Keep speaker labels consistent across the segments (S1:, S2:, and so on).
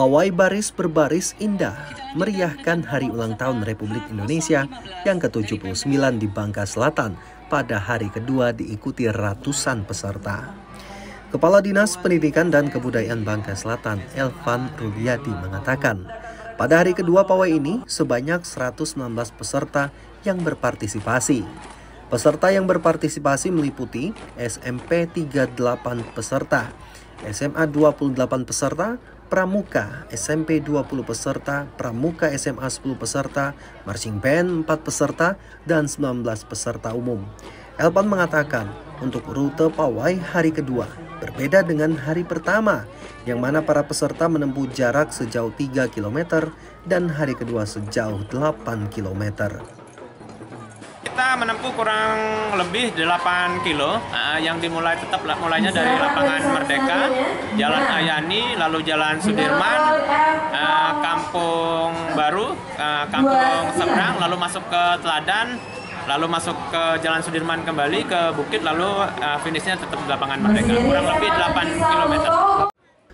S1: Pawai baris berbaris indah meriahkan hari ulang tahun Republik Indonesia yang ke-79 di Bangka Selatan pada hari kedua diikuti ratusan peserta. Kepala Dinas Pendidikan dan Kebudayaan Bangka Selatan, Elvan Rudiati mengatakan, pada hari kedua pawai ini sebanyak 116 peserta yang berpartisipasi. Peserta yang berpartisipasi meliputi SMP 38 peserta, SMA 28 peserta, Pramuka SMP 20 peserta, Pramuka SMA 10 peserta, Marching Band 4 peserta, dan 19 peserta umum. Elpan mengatakan, untuk rute pawai hari kedua, berbeda dengan hari pertama, yang mana para peserta menempuh jarak sejauh 3 km dan hari kedua sejauh 8 km
S2: kita menempuh kurang lebih 8 kilo uh, yang dimulai tetap mulainya dari lapangan Merdeka, Jalan Ayani, lalu Jalan Sudirman, uh, Kampung Baru, uh, Kampung Seberang, lalu masuk ke Teladan, lalu masuk ke Jalan Sudirman kembali ke Bukit, lalu uh, finishnya tetap di lapangan Merdeka, kurang lebih 8 km.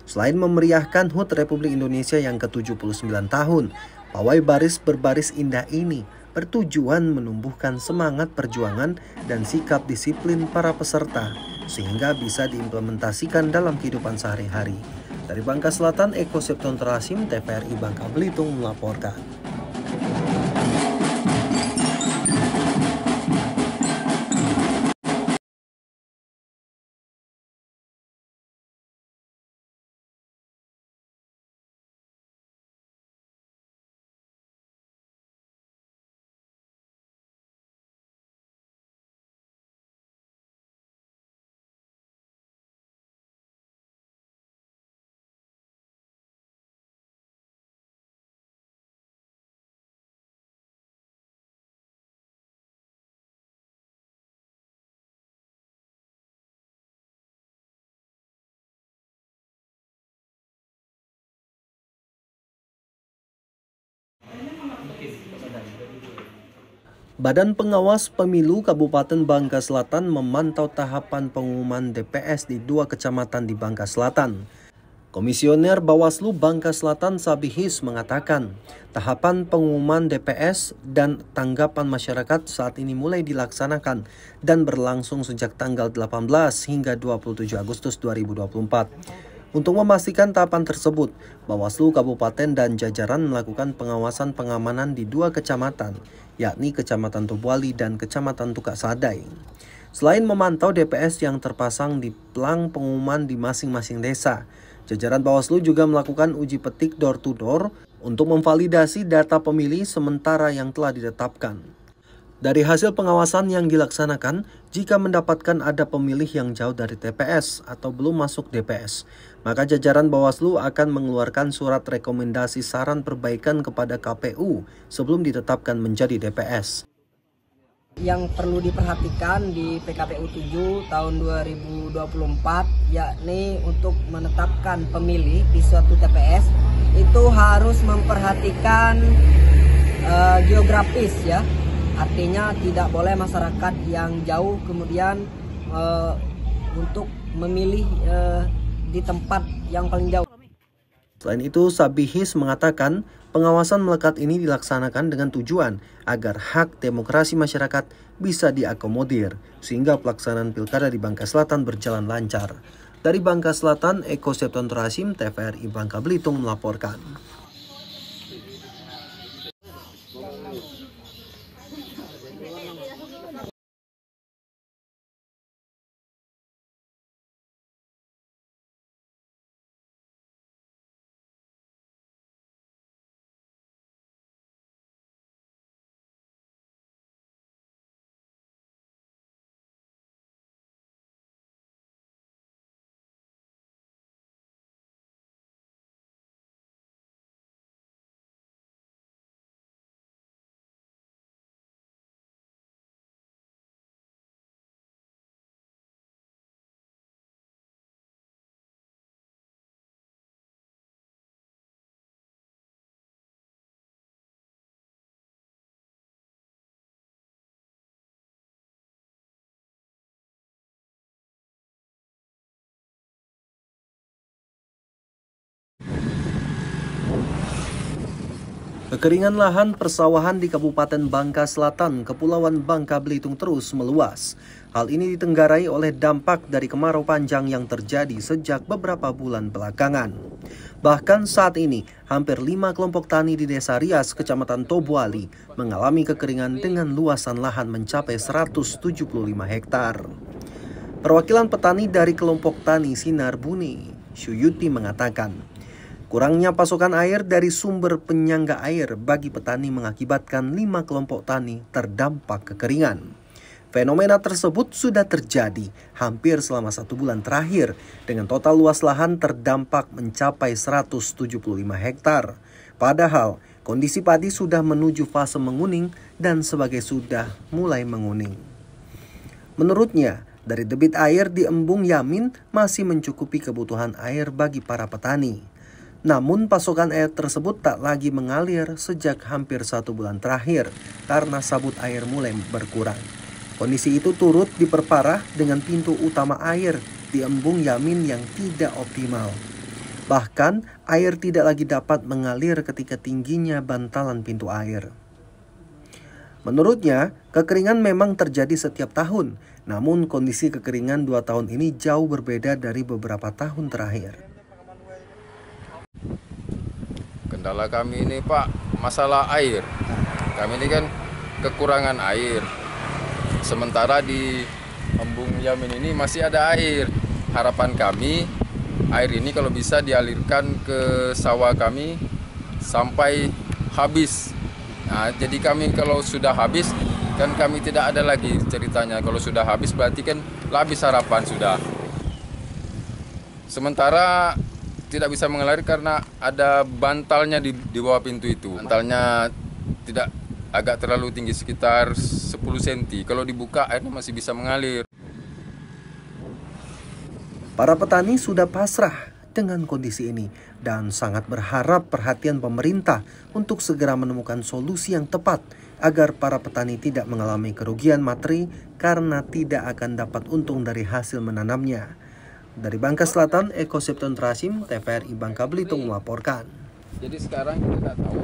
S1: Selain memeriahkan HUT Republik Indonesia yang ke-79 tahun, pawai baris berbaris indah ini bertujuan menumbuhkan semangat perjuangan dan sikap disiplin para peserta sehingga bisa diimplementasikan dalam kehidupan sehari-hari. Dari Bangka Selatan, Eko Septon Terasim, TVRI Bangka Belitung melaporkan. Badan Pengawas Pemilu Kabupaten Bangka Selatan memantau tahapan pengumuman DPS di dua kecamatan di Bangka Selatan. Komisioner Bawaslu Bangka Selatan Sabihis mengatakan, tahapan pengumuman DPS dan tanggapan masyarakat saat ini mulai dilaksanakan dan berlangsung sejak tanggal 18 hingga 27 Agustus 2024. Untuk memastikan tahapan tersebut, Bawaslu Kabupaten dan jajaran melakukan pengawasan pengamanan di dua kecamatan, yakni Kecamatan Tobuali dan Kecamatan Tukak Sadai. Selain memantau DPS yang terpasang di pelang pengumuman di masing-masing desa, jajaran Bawaslu juga melakukan uji petik door-to-door -door untuk memvalidasi data pemilih sementara yang telah ditetapkan. Dari hasil pengawasan yang dilaksanakan, jika mendapatkan ada pemilih yang jauh dari TPS atau belum masuk DPS, maka jajaran Bawaslu akan mengeluarkan surat rekomendasi saran perbaikan kepada KPU sebelum ditetapkan menjadi DPS.
S3: Yang perlu diperhatikan di PKPU 7 tahun 2024 yakni untuk menetapkan pemilih di suatu TPS itu harus memperhatikan uh, geografis ya Artinya tidak boleh masyarakat yang jauh kemudian uh, untuk memilih uh, di tempat yang paling jauh.
S1: Selain itu, Sabihis mengatakan pengawasan melekat ini dilaksanakan dengan tujuan agar hak demokrasi masyarakat bisa diakomodir, sehingga pelaksanaan pilkada di Bangka Selatan berjalan lancar. Dari Bangka Selatan, Eko Septon Terasim, TVRI Bangka Belitung melaporkan. Kekeringan lahan persawahan di Kabupaten Bangka Selatan, Kepulauan Bangka Belitung terus meluas. Hal ini ditenggarai oleh dampak dari kemarau panjang yang terjadi sejak beberapa bulan belakangan. Bahkan saat ini, hampir lima kelompok tani di Desa Rias, Kecamatan Tobuali, mengalami kekeringan dengan luasan lahan mencapai 175 hektar. Perwakilan petani dari kelompok tani Sinar Buni, Syuyuti mengatakan, Kurangnya pasokan air dari sumber penyangga air bagi petani mengakibatkan lima kelompok tani terdampak kekeringan. Fenomena tersebut sudah terjadi hampir selama satu bulan terakhir dengan total luas lahan terdampak mencapai 175 hektar. Padahal kondisi padi sudah menuju fase menguning dan sebagai sudah mulai menguning. Menurutnya, dari debit air di embung Yamin masih mencukupi kebutuhan air bagi para petani. Namun pasokan air tersebut tak lagi mengalir sejak hampir satu bulan terakhir karena sabut air mulai berkurang. Kondisi itu turut diperparah dengan pintu utama air di embung Yamin yang tidak optimal. Bahkan, air tidak lagi dapat mengalir ketika tingginya bantalan pintu air. Menurutnya, kekeringan memang terjadi setiap tahun, namun kondisi kekeringan dua tahun ini jauh berbeda dari beberapa tahun terakhir.
S4: kendala kami ini Pak masalah air. Kami ini kan kekurangan air. Sementara di Embung Yamin ini masih ada air. Harapan kami air ini kalau bisa dialirkan ke sawah kami sampai habis. Nah, jadi kami kalau sudah habis kan kami tidak ada lagi ceritanya. Kalau sudah habis berarti kan habis harapan sudah. Sementara tidak bisa mengalir karena ada bantalnya di, di bawah pintu itu. Bantalnya tidak agak terlalu tinggi sekitar 10 cm. Kalau dibuka airnya masih bisa mengalir.
S1: Para petani sudah pasrah dengan kondisi ini dan sangat berharap perhatian pemerintah untuk segera menemukan solusi yang tepat agar para petani tidak mengalami kerugian materi karena tidak akan dapat untung dari hasil menanamnya. Dari Bangka Selatan, Eko Septon Trasim, TVRI Bangka Belitung melaporkan.
S5: Jadi sekarang kita tahu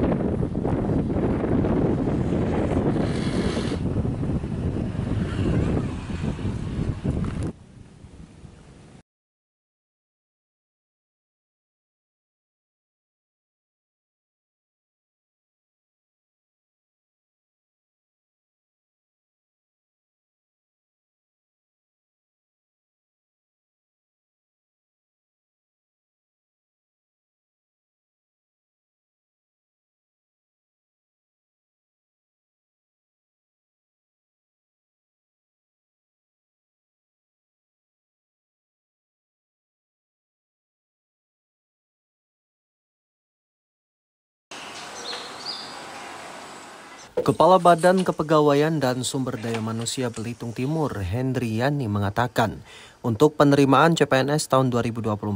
S1: Kepala Badan Kepegawaian dan Sumber Daya Manusia Belitung Timur, Hendri Yani mengatakan, untuk penerimaan CPNS tahun 2024,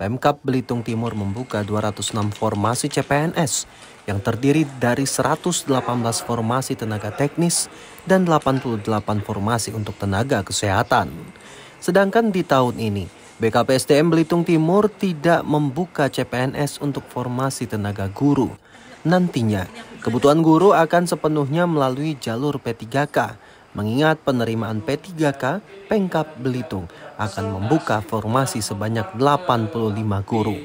S1: Pemkap Belitung Timur membuka 206 formasi CPNS yang terdiri dari 118 formasi tenaga teknis dan 88 formasi untuk tenaga kesehatan. Sedangkan di tahun ini, BKPSDM Belitung Timur tidak membuka CPNS untuk formasi tenaga guru Nantinya, kebutuhan guru akan sepenuhnya melalui jalur P3K, mengingat penerimaan P3K Pengkap Belitung akan membuka formasi sebanyak 85 guru.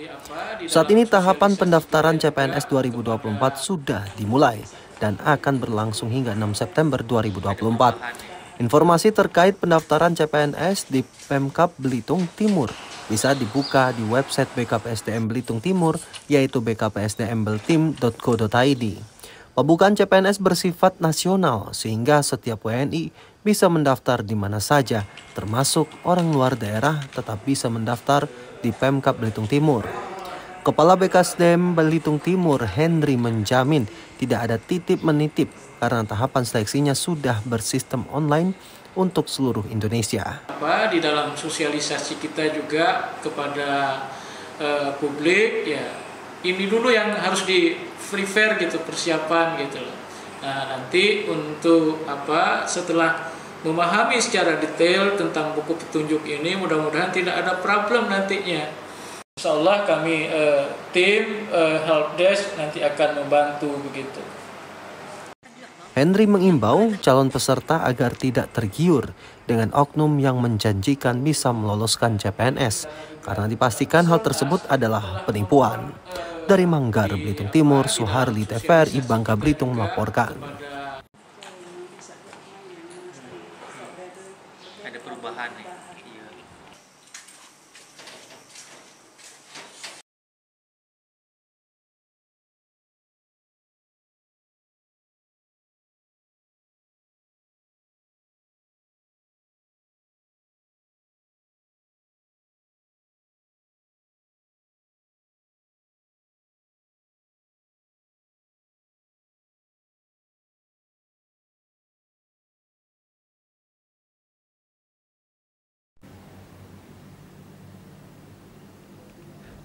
S1: Saat ini tahapan pendaftaran CPNS 2024 sudah dimulai dan akan berlangsung hingga 6 September 2024. Informasi terkait pendaftaran CPNS di Pemkap Belitung Timur bisa dibuka di website BKPSDM Belitung Timur yaitu bkpsdmbeltim.co.id. Pembukaan CPNS bersifat nasional sehingga setiap WNI bisa mendaftar di mana saja termasuk orang luar daerah tetap bisa mendaftar di Pemkap Belitung Timur. Kepala BKSDM Belitung Timur Henry menjamin tidak ada titip menitip karena tahapan seleksinya sudah bersistem online untuk seluruh Indonesia.
S2: Apa Di dalam sosialisasi kita juga kepada uh, publik ya ini dulu yang harus di prepare gitu persiapan gitu Nah, nanti untuk apa setelah memahami secara detail tentang buku petunjuk ini mudah-mudahan tidak ada problem nantinya. Insya Allah kami uh, tim eh, help helpdesk nanti akan membantu begitu.
S1: Henry mengimbau calon peserta agar tidak tergiur dengan oknum yang menjanjikan bisa meloloskan CPNS karena dipastikan hal tersebut adalah penipuan. Dari Manggar, Belitung Timur, Suharli TVRI Bangka Belitung melaporkan.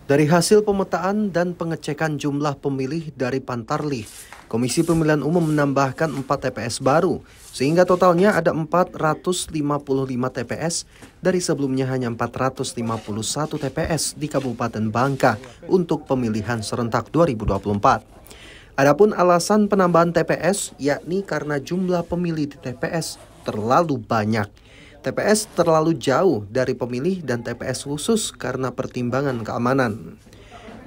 S1: Dari hasil pemetaan dan pengecekan jumlah pemilih dari Pantarli, Komisi Pemilihan Umum menambahkan 4 TPS baru, sehingga totalnya ada 455 TPS dari sebelumnya hanya 451 TPS di Kabupaten Bangka untuk pemilihan serentak 2024. Adapun alasan penambahan TPS yakni karena jumlah pemilih di TPS terlalu banyak TPS terlalu jauh dari pemilih dan TPS khusus karena pertimbangan keamanan.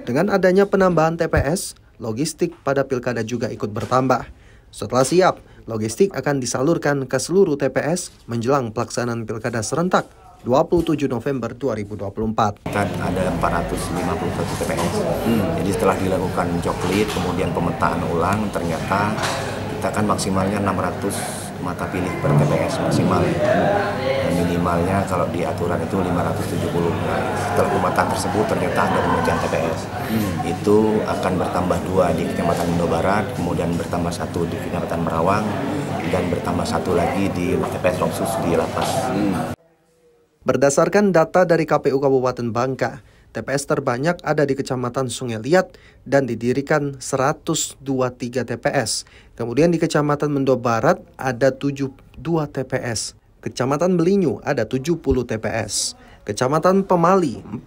S1: Dengan adanya penambahan TPS, logistik pada pilkada juga ikut bertambah. Setelah siap, logistik akan disalurkan ke seluruh TPS menjelang pelaksanaan pilkada serentak 27 November 2024.
S4: Kan ada 451 TPS. Hmm. Jadi setelah dilakukan coklit, kemudian pemetaan ulang, ternyata kita kan maksimalnya 600 mata pilih per TPS maksimal dan ya. nah, minimalnya kalau di aturan itu 570 nah, setelah pemetaan tersebut ternyata ada pemecahan TPS hmm. itu akan bertambah dua di Kecamatan Indo Barat kemudian bertambah satu di Kecamatan Merawang dan bertambah satu lagi di TPS Lopsus di Lapas hmm.
S1: Berdasarkan data dari KPU Kabupaten Bangka, TPS terbanyak ada di Kecamatan Sungai Liat dan didirikan 123 TPS. Kemudian di Kecamatan Mendo Barat ada 72 TPS. Kecamatan Belinyu ada 70 TPS. Kecamatan Pemali 45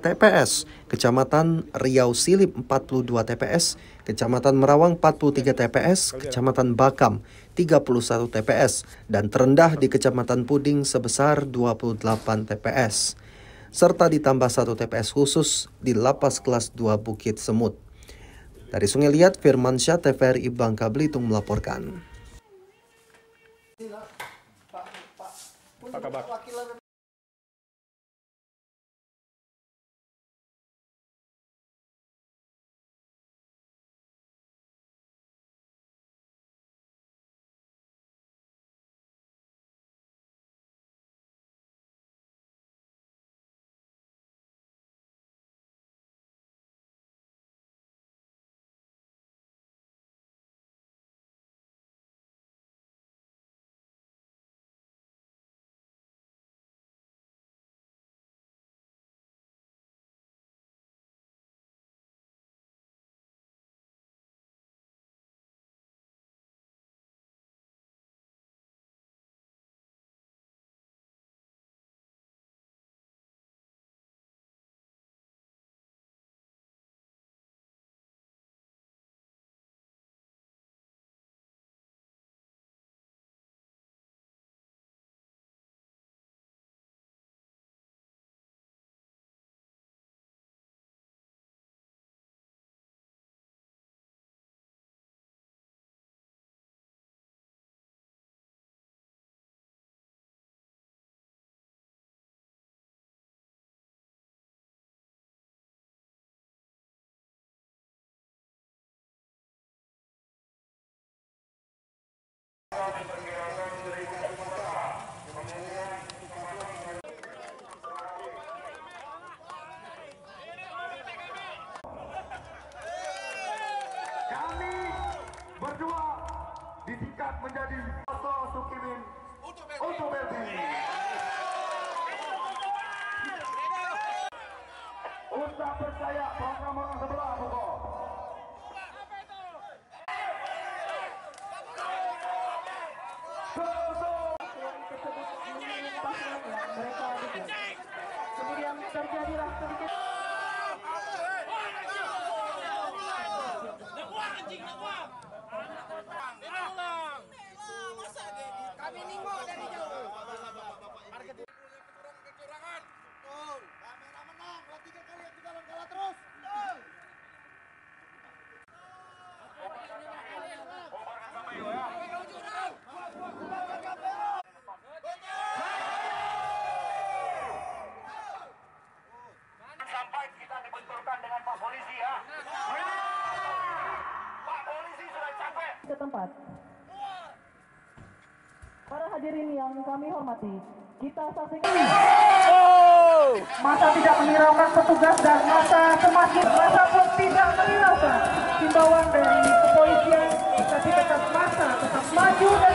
S1: TPS, Kecamatan Riau Silip 42 TPS, Kecamatan Merawang 43 TPS, Kecamatan Bakam 31 TPS, dan terendah di Kecamatan Puding sebesar 28 TPS serta ditambah satu TPS khusus di Lapas Kelas 2 Bukit Semut. Dari Sungai Liat, Firmansyah TVRI Bangka Belitung melaporkan. Pak Kabak.
S5: percaya program orang sebelah pokok tempat.
S6: Para hadirin yang kami hormati, kita saksikan oh!
S5: masa tidak meniraukan petugas dan masa semakin masa pun tidak meniraukan himbauan dari kepolisian tapi tetap masa tetap maju dan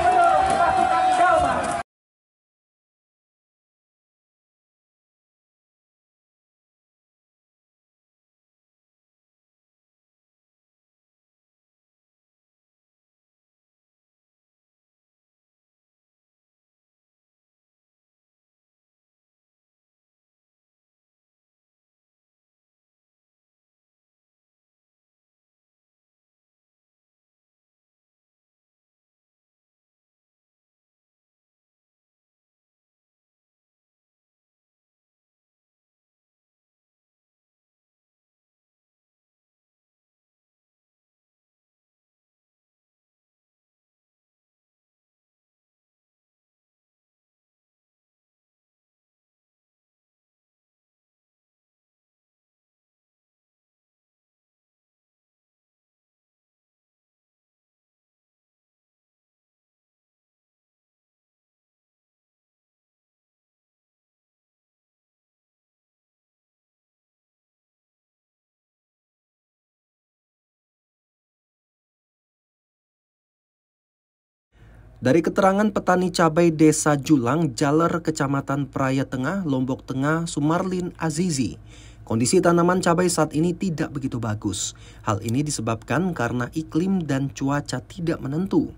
S1: Dari keterangan petani cabai Desa Julang, Jaler, Kecamatan Praya Tengah, Lombok Tengah, Sumarlin Azizi, kondisi tanaman cabai saat ini tidak begitu bagus. Hal ini disebabkan karena iklim dan cuaca tidak menentu.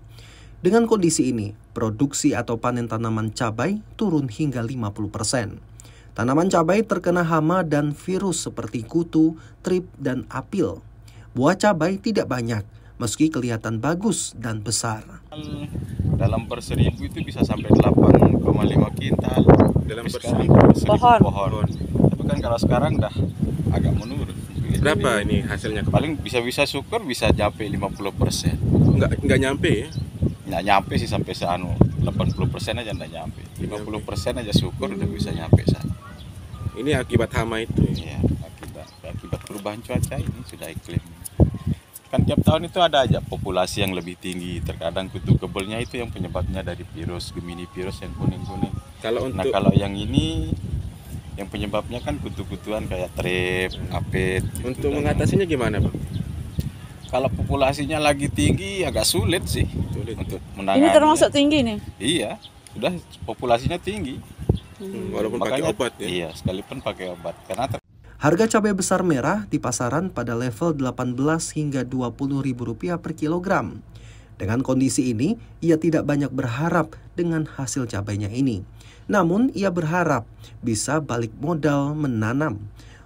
S1: Dengan kondisi ini, produksi atau panen tanaman cabai turun hingga 50%. Tanaman cabai terkena hama dan virus seperti kutu, trip, dan apil. Buah cabai tidak banyak, meski kelihatan bagus dan besar.
S2: Dalam per seribu itu bisa sampai 8,5 kintal. Dalam per seribu, pohon. pohon. Tapi kan kalau sekarang dah agak menurun. Berapa ini hasilnya? Paling bisa-bisa syukur bisa nyampe 50 persen. Enggak enggak nyampe ya? Nggak nyampe sih sampai seanu 80 persen aja nggak nyampe. 50 iya, persen aja syukur udah bisa nyampe sana. Ini akibat hama itu ya? Iya, akibat, akibat perubahan cuaca ini sudah iklim kan tiap tahun itu ada aja populasi yang lebih tinggi terkadang kutu kebelnya itu yang penyebabnya dari virus gemini virus yang kuning kuning kalau nah, untuk nah kalau yang ini yang penyebabnya kan kutu-kutuan kayak trip apit. gitu untuk kan. mengatasinya yang... gimana bang kalau populasinya lagi tinggi agak sulit sih sulit. Ya? untuk menangani ini termasuk tinggi nih iya sudah populasinya tinggi hmm. walaupun Makanya, pakai obat ya iya sekalipun pakai obat karena
S1: Harga cabai besar merah di pasaran pada level 18 hingga ribu rupiah per kilogram. Dengan kondisi ini, ia tidak banyak berharap dengan hasil cabainya ini. Namun, ia berharap bisa balik modal menanam.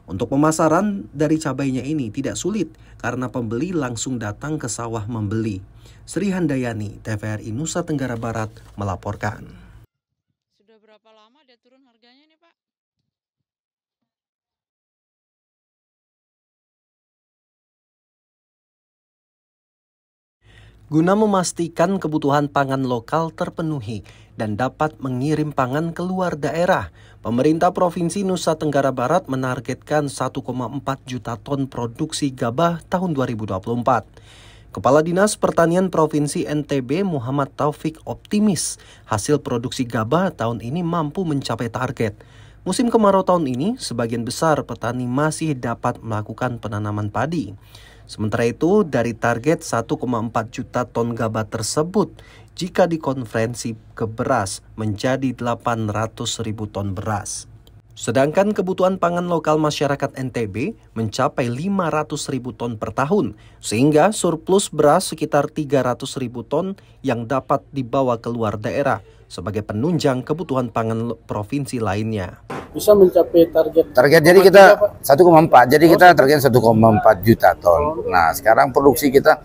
S1: Untuk pemasaran dari cabainya ini tidak sulit karena pembeli langsung datang ke sawah membeli. Sri Handayani, TVRI Nusa Tenggara Barat melaporkan. Sudah berapa lama dia turun harganya nih Pak? guna memastikan kebutuhan pangan lokal terpenuhi dan dapat mengirim pangan keluar daerah. Pemerintah Provinsi Nusa Tenggara Barat menargetkan 1,4 juta ton produksi gabah tahun 2024. Kepala Dinas Pertanian Provinsi NTB Muhammad Taufik optimis hasil produksi gabah tahun ini mampu mencapai target. Musim kemarau tahun ini, sebagian besar petani masih dapat melakukan penanaman padi. Sementara itu, dari target 1,4 juta ton gabah tersebut, jika dikonferensi ke beras menjadi 800 ribu ton beras. Sedangkan kebutuhan pangan lokal masyarakat NTB mencapai 500 ribu ton per tahun, sehingga surplus beras sekitar 300 ribu ton yang dapat dibawa keluar daerah sebagai penunjang kebutuhan pangan provinsi lainnya.
S2: Bisa mencapai target.
S4: Target jadi kita
S1: 1,4. Jadi kita target 1,4 juta ton. Oh. Nah, sekarang
S4: produksi kita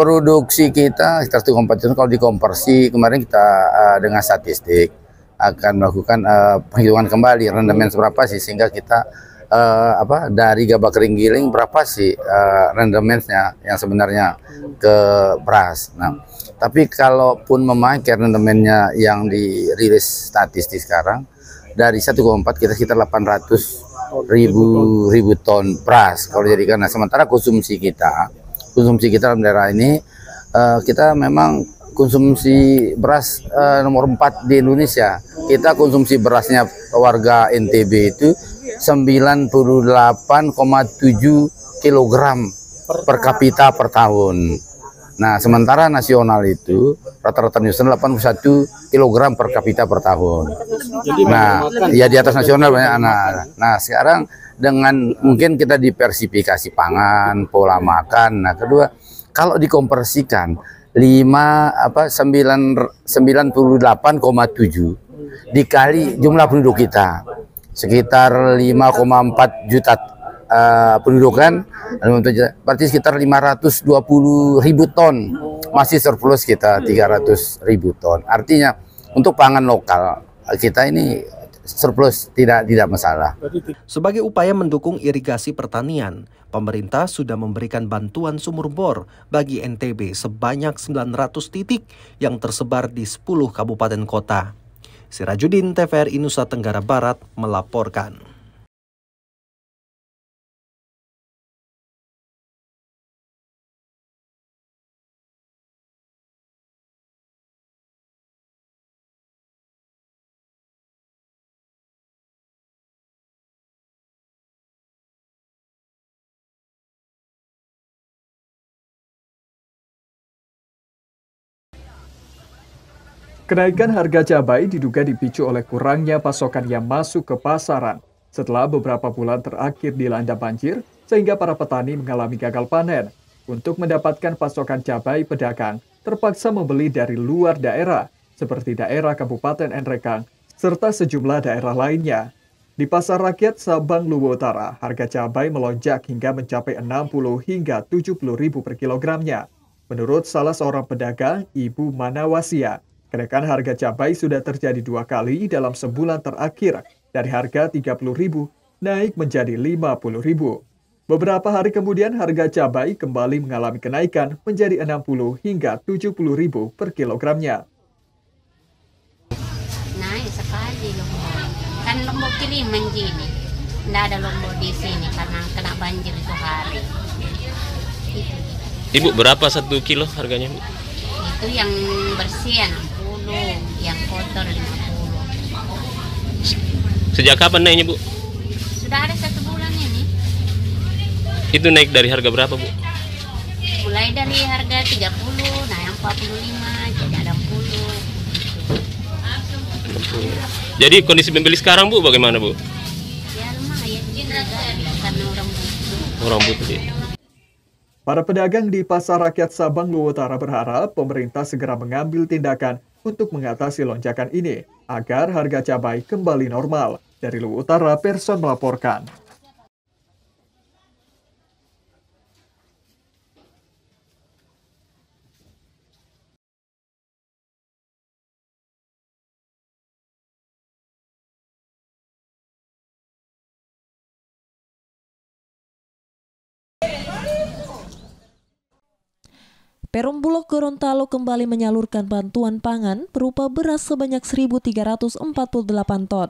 S4: produksi kita sekitar 1,4 juta kalau dikonversi kemarin kita uh, dengan statistik akan melakukan uh, penghitungan kembali rendemen seberapa sih sehingga kita uh, apa dari gabah kering giling berapa sih uh, rendemennya yang sebenarnya ke beras. Nah, tapi kalaupun memakai rendemennya yang dirilis statistik sekarang dari 1,4 kita sekitar 800 ribu ribu ton pras kalau jadikan. Nah sementara konsumsi kita, konsumsi kita dalam daerah ini uh, kita memang konsumsi beras uh, nomor 4 di Indonesia. Kita konsumsi berasnya warga NTB itu 98,7 kg per kapita per tahun. Nah, sementara nasional itu rata-rata nasional 81 kg per kapita per tahun.
S7: nah, ya di atas nasional banyak anak.
S4: Nah, sekarang dengan mungkin kita diversifikasi pangan, pola makan. Nah, kedua kalau dikompersikan 5 apa 9 98,7 dikali jumlah penduduk kita sekitar 5,4 juta uh, penduduk kan berarti sekitar 520 ribu ton masih surplus kita 300 ribu ton artinya untuk pangan lokal kita ini surplus tidak tidak masalah.
S1: Sebagai upaya mendukung irigasi pertanian, pemerintah sudah memberikan bantuan sumur bor bagi NTB sebanyak 900 titik yang tersebar di 10 kabupaten kota. Sirajudin TVRI Nusa Tenggara Barat melaporkan.
S8: Kenaikan harga cabai diduga dipicu oleh kurangnya pasokan yang masuk ke pasaran setelah beberapa bulan terakhir dilanda banjir, sehingga para petani mengalami gagal panen. Untuk mendapatkan pasokan cabai, pedagang terpaksa membeli dari luar daerah, seperti daerah Kabupaten Enrekang, serta sejumlah daerah lainnya. Di pasar rakyat Sabang Luwu Utara, harga cabai melonjak hingga mencapai 60 hingga 70 ribu per kilogramnya. Menurut salah seorang pedagang, Ibu Manawasia, Kenaikan harga cabai sudah terjadi dua kali dalam sebulan terakhir, dari harga Rp30.000 naik menjadi Rp50.000. Beberapa hari kemudian harga cabai kembali mengalami kenaikan menjadi rp 60000 hingga Rp70.000 per kilogramnya.
S9: Naik sekali lombok. Kan lombok kiriman gini. Tidak ada lombok di sini karena kena banjir itu hari.
S2: Ibu berapa satu kilo harganya?
S9: Itu yang bersihan yang kotor 50
S2: sejak kapan naiknya bu?
S9: sudah ada satu bulan ini
S2: itu naik dari harga berapa bu?
S9: mulai dari harga 30 nah yang 45 jadi ada 40
S2: 60. jadi kondisi pembeli sekarang bu bagaimana bu?
S9: ya lumayan juga karena orang
S8: butuh orang butuh ya. Para pedagang di Pasar Rakyat Sabang Luwutara berharap pemerintah segera mengambil tindakan untuk mengatasi lonjakan ini agar harga cabai kembali normal. Dari Luwu Utara, Person melaporkan.
S6: Perum Bulog Gorontalo kembali menyalurkan bantuan pangan berupa beras sebanyak 1.348 ton.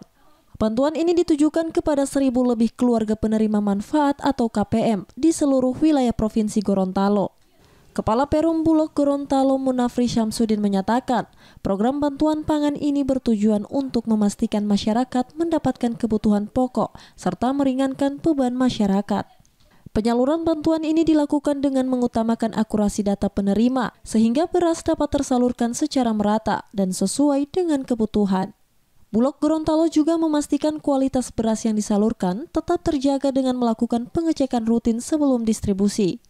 S6: Bantuan ini ditujukan kepada 1.000 lebih keluarga penerima manfaat atau KPM di seluruh wilayah Provinsi Gorontalo. Kepala Perum Bulog Gorontalo Munafri Syamsuddin menyatakan, program bantuan pangan ini bertujuan untuk memastikan masyarakat mendapatkan kebutuhan pokok serta meringankan beban masyarakat. Penyaluran bantuan ini dilakukan dengan mengutamakan akurasi data penerima, sehingga beras dapat tersalurkan secara merata dan sesuai dengan kebutuhan. Bulog Gorontalo juga memastikan kualitas beras yang disalurkan tetap terjaga dengan melakukan pengecekan rutin sebelum distribusi.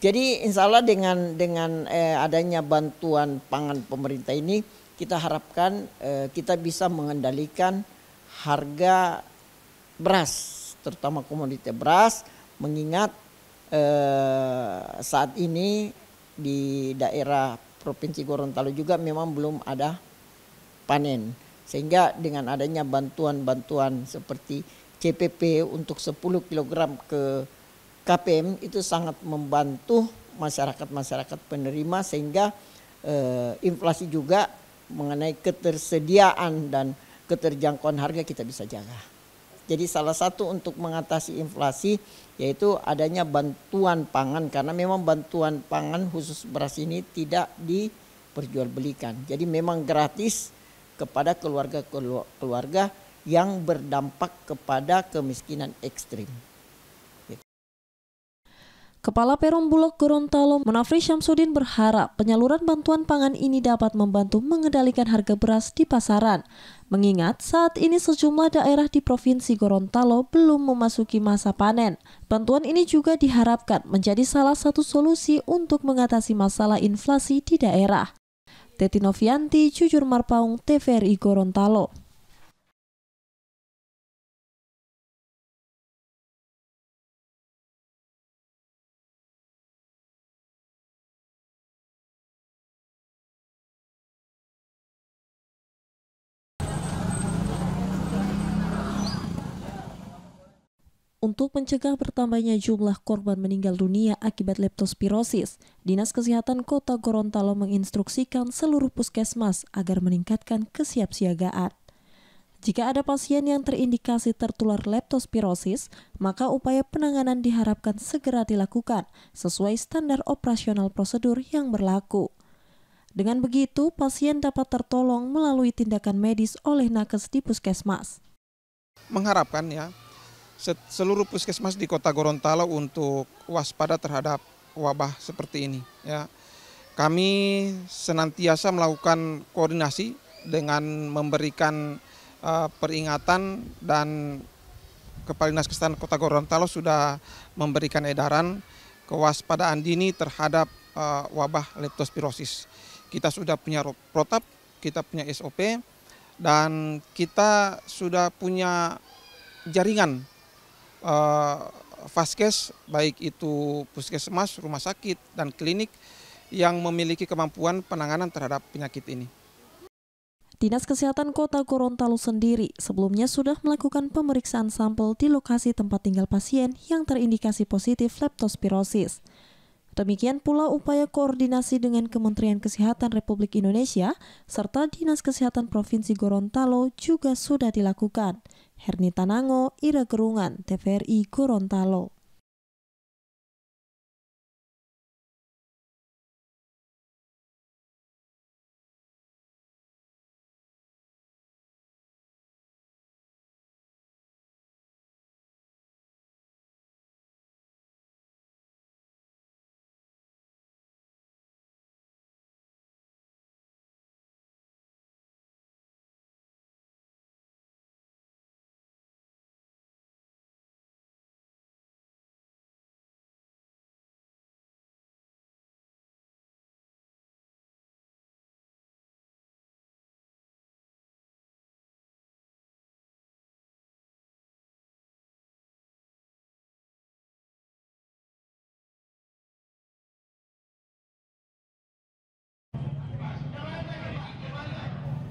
S3: Jadi insya Allah dengan dengan eh, adanya bantuan pangan pemerintah ini kita harapkan eh, kita bisa mengendalikan harga beras terutama komoditi beras mengingat eh, saat ini di daerah Provinsi Gorontalo juga memang belum ada panen. Sehingga dengan adanya bantuan-bantuan seperti CPP untuk 10 kg ke KPM itu sangat membantu masyarakat-masyarakat penerima sehingga eh, inflasi juga mengenai ketersediaan dan keterjangkauan harga kita bisa jaga. Jadi salah satu untuk mengatasi inflasi yaitu adanya bantuan pangan karena memang bantuan pangan khusus beras ini tidak diperjualbelikan. Jadi memang gratis kepada keluarga-keluarga yang berdampak kepada kemiskinan ekstrim.
S6: Kepala Perum Bulog Gorontalo Munafri Syamsuddin berharap penyaluran bantuan pangan ini dapat membantu mengendalikan harga beras di pasaran. Mengingat saat ini sejumlah daerah di Provinsi Gorontalo belum memasuki masa panen. Bantuan ini juga diharapkan menjadi salah satu solusi untuk mengatasi masalah inflasi di daerah. Teti Novianti, Jujur Marpaung, TVRI Gorontalo. Untuk mencegah bertambahnya jumlah korban meninggal dunia akibat leptospirosis, Dinas Kesehatan Kota Gorontalo menginstruksikan seluruh puskesmas agar meningkatkan kesiapsiagaan. Jika ada pasien yang terindikasi tertular leptospirosis, maka upaya penanganan diharapkan segera dilakukan sesuai standar operasional prosedur yang berlaku. Dengan begitu, pasien dapat tertolong melalui tindakan medis oleh nakes di puskesmas.
S5: Mengharapkan ya, seluruh puskesmas di Kota Gorontalo untuk waspada terhadap wabah seperti ini. Ya. Kami senantiasa melakukan koordinasi dengan memberikan uh, peringatan dan Kepala Dinas Kesehatan Kota Gorontalo sudah memberikan edaran kewaspadaan dini terhadap uh, wabah leptospirosis. Kita sudah punya protap, kita punya SOP, dan kita sudah punya jaringan Faskes, eh, baik itu puskesmas, rumah sakit dan klinik yang memiliki kemampuan penanganan terhadap penyakit ini.
S6: Dinas Kesehatan Kota Gorontalo sendiri sebelumnya sudah melakukan pemeriksaan sampel di lokasi tempat tinggal pasien yang terindikasi positif leptospirosis. Demikian pula upaya koordinasi dengan Kementerian Kesehatan Republik Indonesia serta Dinas Kesehatan Provinsi Gorontalo juga sudah dilakukan Hernita Nango, Ira Kerungan, TVRI Gorontalo.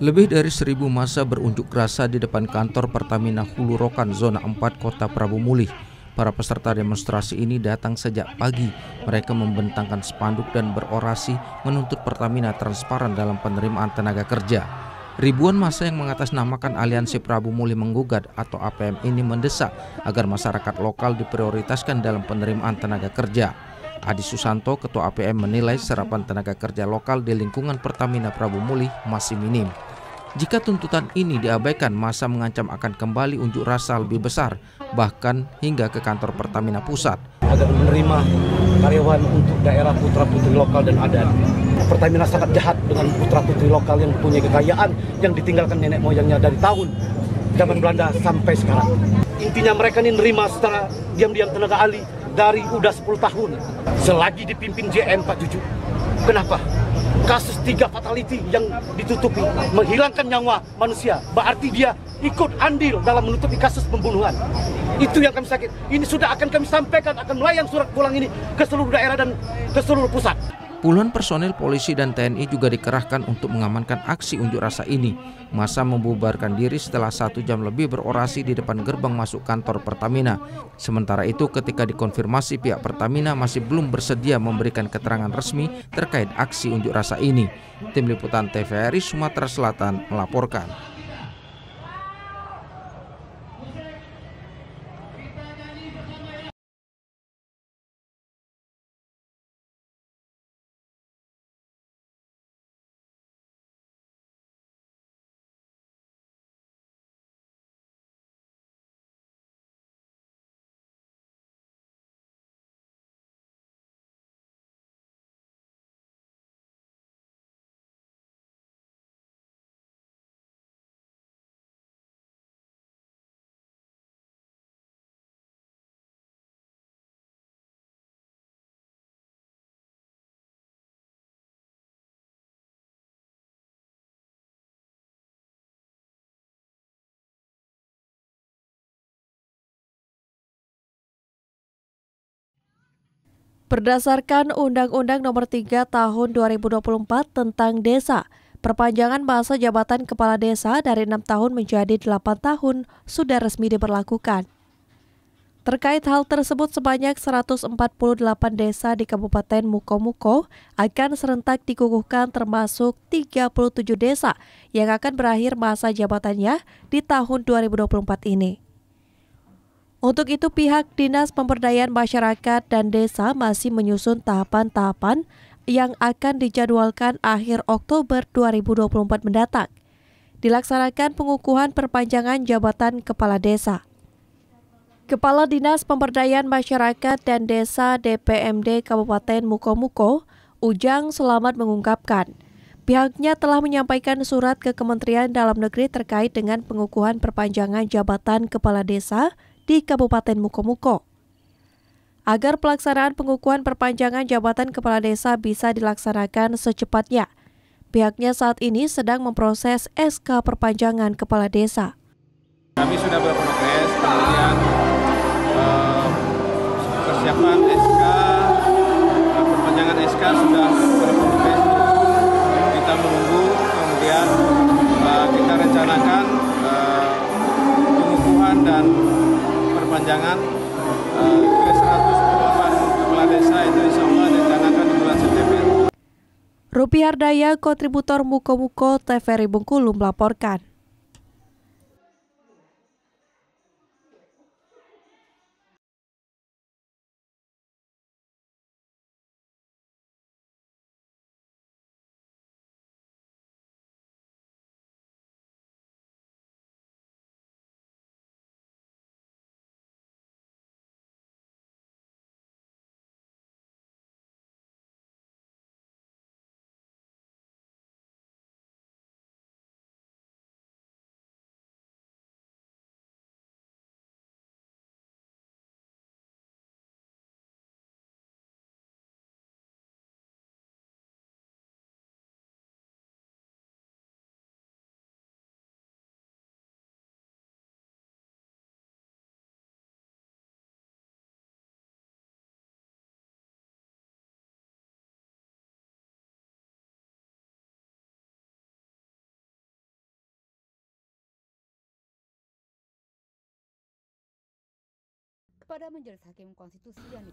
S5: Lebih dari seribu masa berunjuk rasa di depan kantor Pertamina Hulu Rokan Zona 4 Kota Prabu Mulih. Para peserta demonstrasi ini datang sejak pagi. Mereka membentangkan spanduk dan berorasi menuntut Pertamina transparan dalam penerimaan tenaga kerja. Ribuan masa yang mengatasnamakan Aliansi Prabu Mulih Menggugat atau APM ini mendesak agar masyarakat lokal diprioritaskan dalam penerimaan tenaga kerja. Adi Susanto, Ketua APM menilai serapan tenaga kerja lokal di lingkungan Pertamina Prabu Mulih masih minim. Jika tuntutan ini diabaikan, masa mengancam akan kembali unjuk rasa lebih besar, bahkan hingga ke kantor Pertamina Pusat.
S2: Agar menerima
S5: karyawan untuk daerah putra-putri lokal dan adat. Pertamina sangat jahat dengan putra-putri lokal yang punya
S4: kekayaan yang ditinggalkan nenek moyangnya dari tahun zaman Belanda sampai sekarang. Intinya mereka ini nerima secara diam-diam tenaga ahli dari udah 10 tahun. Selagi dipimpin JM Pak Cucu. Kenapa? kasus tiga fatality yang ditutupi menghilangkan nyawa manusia berarti dia ikut andil dalam menutupi kasus pembunuhan itu yang kami sakit ini sudah akan kami sampaikan akan melayang surat pulang ini ke seluruh daerah dan
S5: ke seluruh pusat Puluhan personil polisi dan TNI juga dikerahkan untuk mengamankan aksi unjuk rasa ini. Masa membubarkan diri setelah satu jam lebih berorasi di depan gerbang masuk kantor Pertamina. Sementara itu ketika dikonfirmasi pihak Pertamina masih belum bersedia memberikan keterangan resmi terkait aksi unjuk rasa ini. Tim Liputan TVRI Sumatera Selatan melaporkan.
S10: Berdasarkan Undang-Undang Nomor 3 Tahun 2024 tentang Desa, perpanjangan masa jabatan kepala desa dari enam tahun menjadi delapan tahun sudah resmi diberlakukan. Terkait hal tersebut sebanyak 148 desa di Kabupaten Mukomuko akan serentak dikukuhkan termasuk 37 desa yang akan berakhir masa jabatannya di tahun 2024 ini. Untuk itu pihak Dinas Pemberdayaan Masyarakat dan Desa masih menyusun tahapan-tahapan yang akan dijadwalkan akhir Oktober 2024 mendatang. Dilaksanakan pengukuhan perpanjangan jabatan kepala desa. Kepala Dinas Pemberdayaan Masyarakat dan Desa DPMD Kabupaten Mukomuko, Ujang Selamat mengungkapkan, Pihaknya telah menyampaikan surat ke Kementerian Dalam Negeri terkait dengan pengukuhan perpanjangan jabatan kepala desa di Kabupaten Mukomuko. Agar pelaksanaan pengukuhan perpanjangan jabatan kepala desa bisa dilaksanakan secepatnya, pihaknya saat ini sedang memproses SK perpanjangan kepala desa.
S2: Kami sudah berprogres, kemudian uh, persiapan SK, perpanjangan SK sudah berprogres, kita menunggu, kemudian uh, kita rencanakan uh, pengukuhan dan perpanjangan uh, eh, ke 108 kepala desa itu insya Allah direncanakan di bulan September.
S10: Rupiah Daya, kontributor Muko-Muko TVRI Bengkulu melaporkan.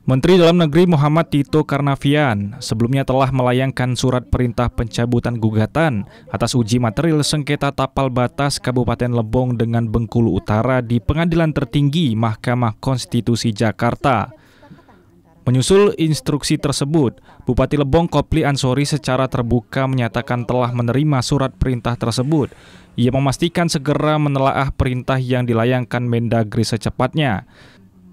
S2: Menteri Dalam Negeri Muhammad Tito Karnavian sebelumnya telah melayangkan surat perintah pencabutan gugatan atas uji material sengketa tapal batas Kabupaten Lebong dengan Bengkulu Utara di Pengadilan Tertinggi Mahkamah Konstitusi Jakarta. Menyusul instruksi tersebut, Bupati Lebong Kopli Ansori secara terbuka menyatakan telah menerima surat perintah tersebut. Ia memastikan segera menelaah perintah yang dilayangkan Mendagri secepatnya.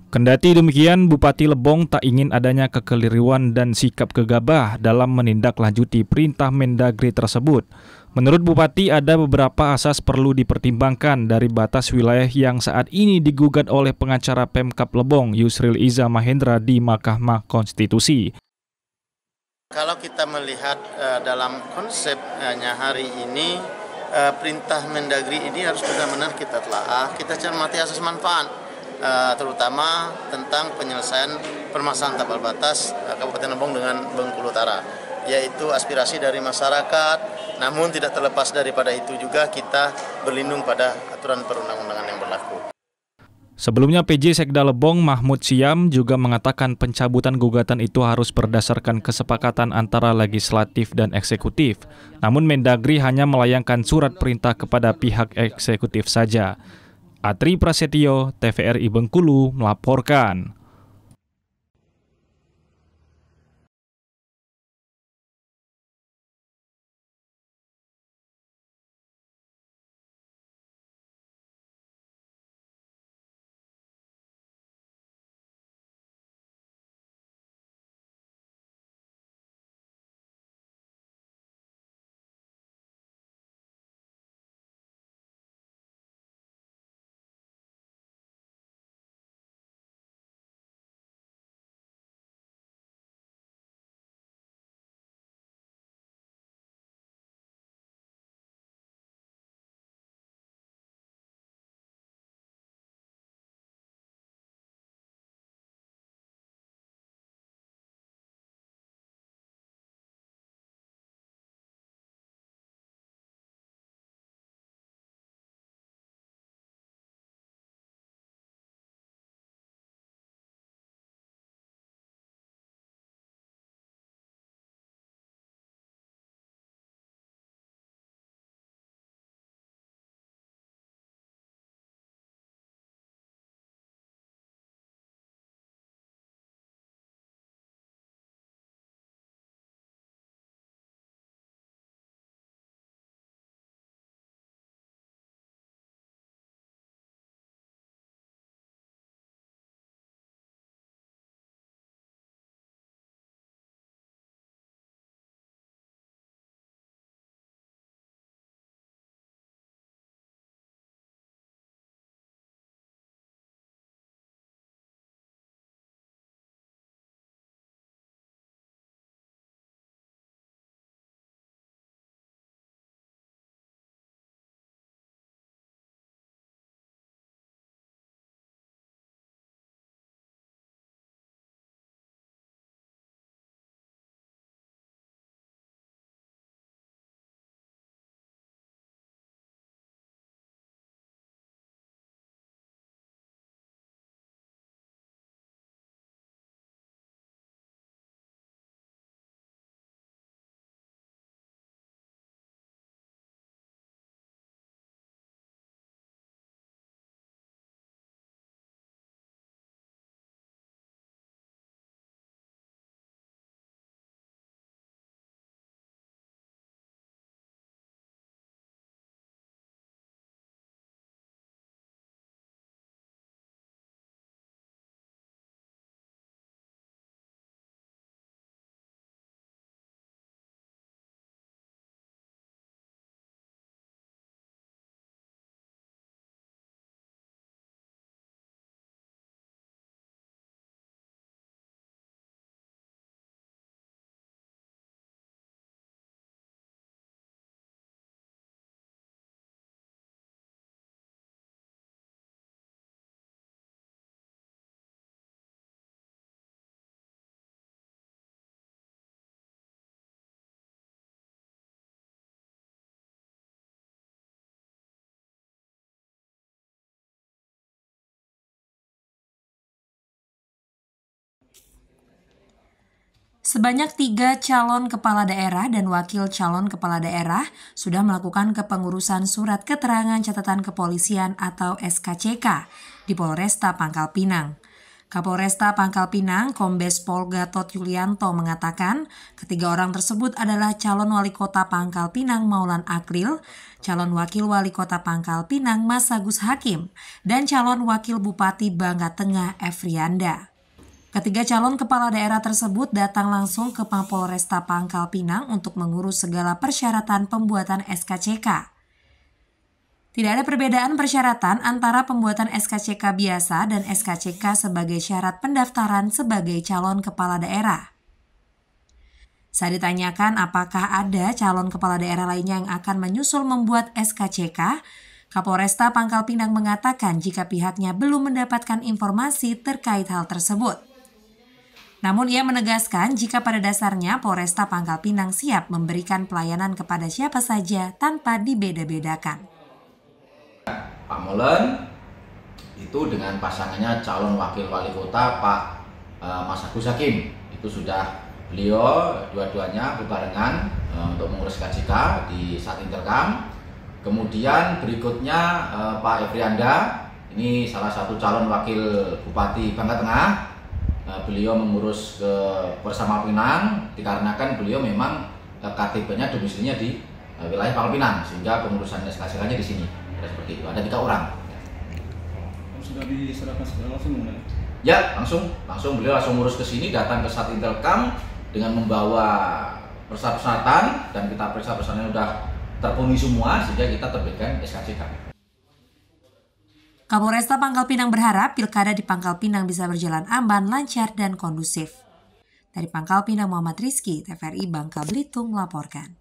S2: Kendati demikian, Bupati Lebong tak ingin adanya kekeliruan dan sikap kegabah dalam menindaklanjuti perintah Mendagri tersebut. Menurut Bupati, ada beberapa asas perlu dipertimbangkan dari batas wilayah yang saat ini digugat oleh pengacara Pemkap Lebong Yusril Iza Mahendra di Mahkamah Konstitusi.
S5: Kalau kita melihat uh, dalam konsepnya eh, hari ini, uh, perintah Mendagri ini harus benar-benar kita telaah, kita cermati asas manfaat Eh, terutama tentang penyelesaian permasalahan tapal batas eh, Kabupaten Lebong dengan Bengkulu Utara yaitu aspirasi dari masyarakat namun tidak terlepas daripada itu juga kita berlindung pada aturan perundang-undangan yang berlaku.
S2: Sebelumnya PJ Sekda Lebong Mahmud Siam juga mengatakan pencabutan gugatan itu harus berdasarkan kesepakatan antara legislatif dan eksekutif. Namun Mendagri hanya melayangkan surat perintah kepada pihak eksekutif saja. Atri Prasetyo, TVRI Bengkulu melaporkan.
S9: Sebanyak tiga calon kepala daerah dan wakil calon kepala daerah sudah melakukan kepengurusan surat keterangan catatan kepolisian atau SKCK di Polresta Pangkal Pinang. Kapolresta Pangkal Pinang, Kombes Pol Gatot Yulianto mengatakan, ketiga orang tersebut adalah calon wali kota Pangkal Pinang Maulan Akril, calon wakil wali kota Pangkal Pinang Mas Agus Hakim, dan calon wakil bupati Bangka Tengah Efrianda. Ketiga calon kepala daerah tersebut datang langsung ke Mapolresta Pangkal Pinang untuk mengurus segala persyaratan pembuatan SKCK. Tidak ada perbedaan persyaratan antara pembuatan SKCK biasa dan SKCK sebagai syarat pendaftaran sebagai calon kepala daerah. Saya ditanyakan apakah ada calon kepala daerah lainnya yang akan menyusul membuat SKCK, Kapolresta Pangkal Pinang mengatakan jika pihaknya belum mendapatkan informasi terkait hal tersebut. Namun ia menegaskan jika pada dasarnya Polresta Pangkal Pinang siap memberikan pelayanan kepada siapa saja tanpa dibeda-bedakan.
S4: Pak Molen itu dengan pasangannya calon wakil wali kota Pak eh, Mas Agus Hakim itu sudah beliau dua-duanya berbarengan eh, untuk mengurus KCK di saat interkam. Kemudian berikutnya eh, Pak Efrianda ini salah satu calon wakil Bupati Bangka Tengah Eh, beliau mengurus ke eh, bersama Pinang dikarenakan beliau memang eh, KTP-nya domisilinya di wilayah Palpinang sehingga pengurusan skck di sini. Ya, seperti itu. Ada tiga orang.
S2: Sudah diserahkan secara langsung,
S4: ya? langsung, langsung beliau langsung ngurus ke sini, datang ke Sat Intelkam dengan membawa persat dan kita periksa persyaratannya sudah terpenuhi semua sehingga kita terbitkan SKCK.
S9: Kapolresta Pangkal Pinang berharap pilkada di Pangkal Pinang bisa berjalan aman, lancar, dan kondusif. Dari Pangkal Pinang Muhammad Rizky, TVRI Bangka Belitung melaporkan.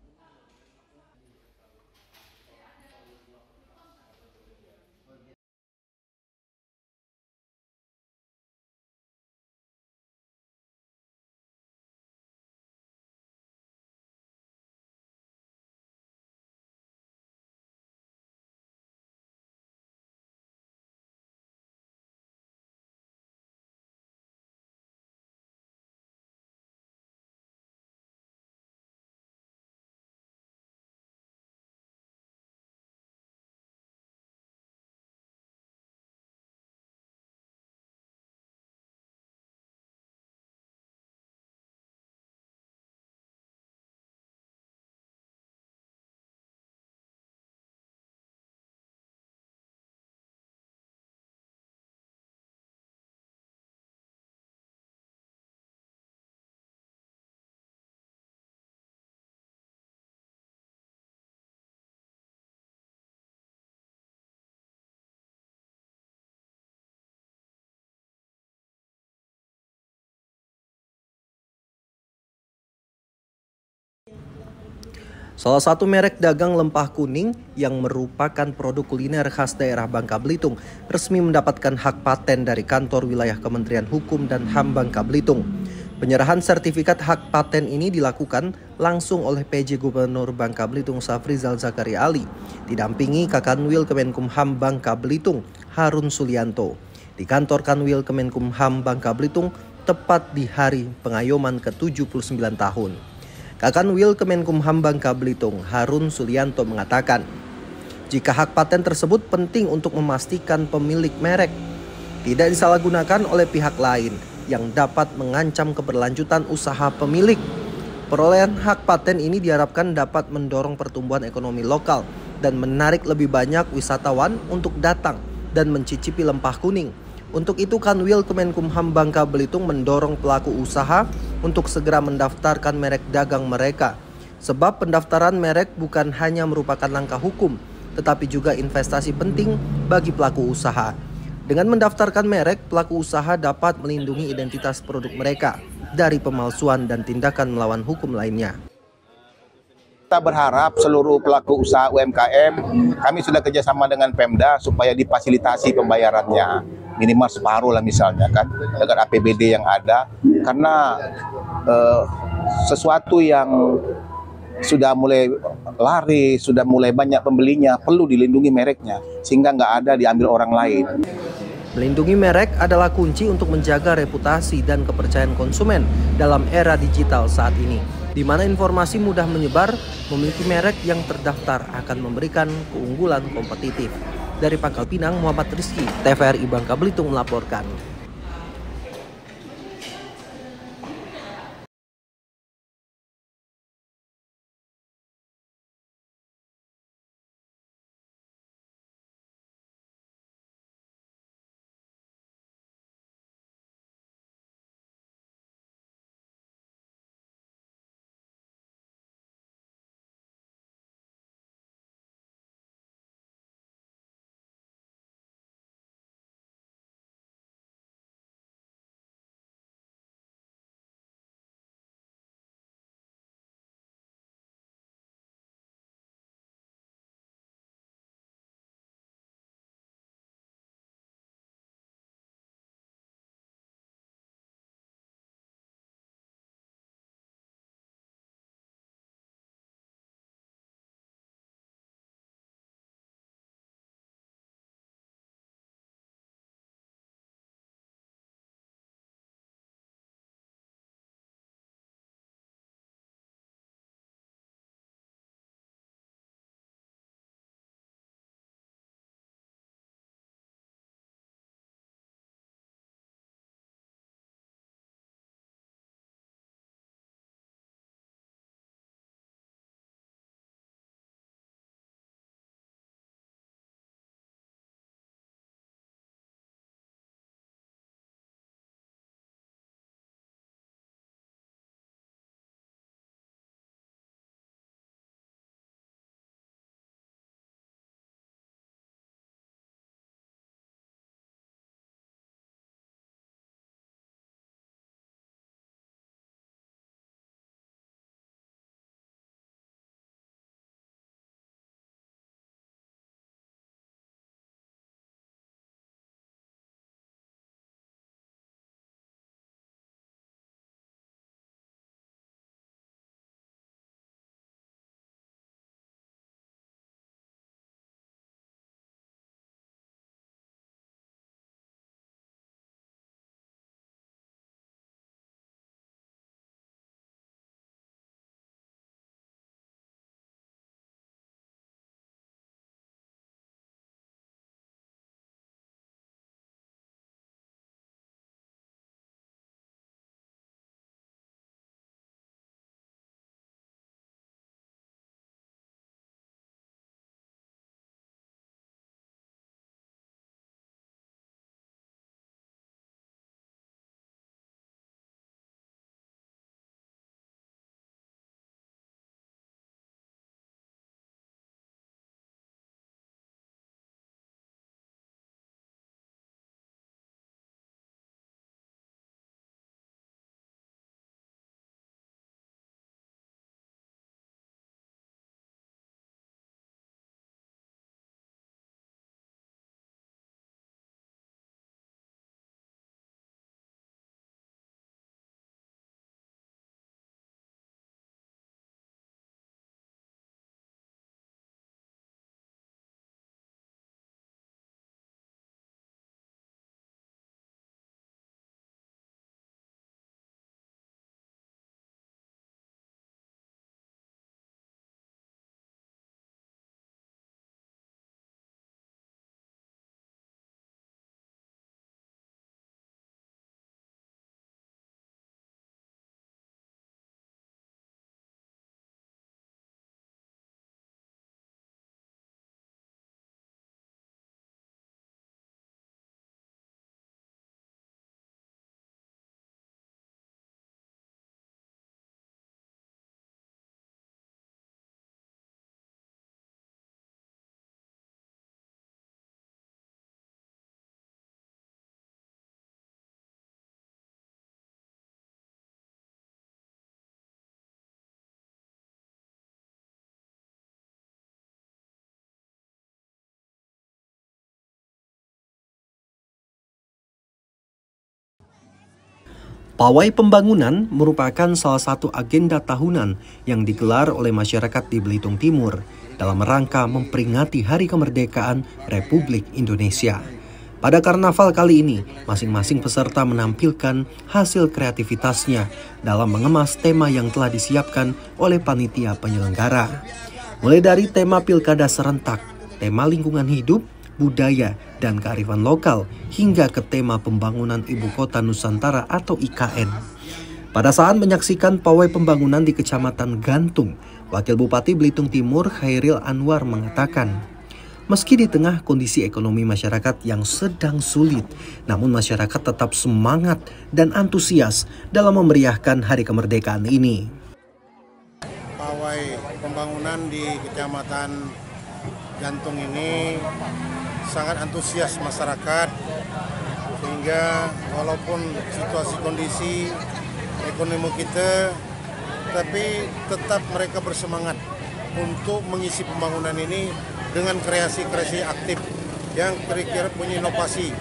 S1: Salah satu merek dagang lempah kuning yang merupakan produk kuliner khas daerah Bangka Belitung resmi mendapatkan hak paten dari kantor wilayah Kementerian Hukum dan HAM Bangka Belitung. Penyerahan sertifikat hak paten ini dilakukan langsung oleh PJ Gubernur Bangka Belitung Safrizal Zakari Ali, didampingi Kakanwil Kemenkumham Bangka Belitung Harun Sulianto. Di kantor Kanwil Kemenkumham Bangka Belitung tepat di hari pengayoman ke-79 tahun. Kakanwil Kemenkumham Bangka Belitung Harun Sulianto mengatakan, jika hak paten tersebut penting untuk memastikan pemilik merek tidak disalahgunakan oleh pihak lain yang dapat mengancam keberlanjutan usaha pemilik. Perolehan hak paten ini diharapkan dapat mendorong pertumbuhan ekonomi lokal dan menarik lebih banyak wisatawan untuk datang dan mencicipi lempah kuning untuk itu Kanwil Kemenkumham Bangka Belitung mendorong pelaku usaha untuk segera mendaftarkan merek dagang mereka. Sebab pendaftaran merek bukan hanya merupakan langkah hukum, tetapi juga investasi penting bagi pelaku usaha. Dengan mendaftarkan merek, pelaku usaha dapat melindungi identitas produk mereka dari pemalsuan dan tindakan melawan hukum
S2: lainnya kita berharap seluruh pelaku usaha UMKM kami sudah kerjasama dengan Pemda supaya difasilitasi pembayarannya minimal separuh lah misalnya kan dengan APBD yang ada karena eh, sesuatu yang sudah mulai lari, sudah mulai banyak pembelinya, perlu dilindungi mereknya sehingga nggak ada diambil orang lain.
S1: Melindungi merek adalah kunci untuk menjaga reputasi dan kepercayaan konsumen dalam era digital saat ini di mana informasi mudah menyebar, memiliki merek yang terdaftar akan memberikan keunggulan kompetitif. Dari Pangkal Pinang, Muhammad Rizky TVRI Bangka Belitung melaporkan. Pawai Pembangunan merupakan salah satu agenda tahunan yang digelar oleh masyarakat di Belitung Timur dalam rangka memperingati Hari Kemerdekaan Republik Indonesia. Pada karnaval kali ini, masing-masing peserta menampilkan hasil kreativitasnya dalam mengemas tema yang telah disiapkan oleh panitia penyelenggara. Mulai dari tema pilkada serentak, tema lingkungan hidup, budaya, dan kearifan lokal hingga ke tema pembangunan ibu kota Nusantara atau IKN. Pada saat menyaksikan pawai pembangunan di Kecamatan Gantung, Wakil Bupati Belitung Timur Khairil Anwar mengatakan, Meski di tengah kondisi ekonomi masyarakat yang sedang sulit, namun masyarakat tetap semangat dan antusias dalam memeriahkan hari kemerdekaan ini.
S4: Pawai pembangunan di Kecamatan Gantung ini sangat antusias masyarakat sehingga walaupun situasi kondisi ekonomi kita tapi tetap mereka bersemangat untuk mengisi pembangunan ini dengan kreasi-kreasi aktif yang kira-kira punya inovasi.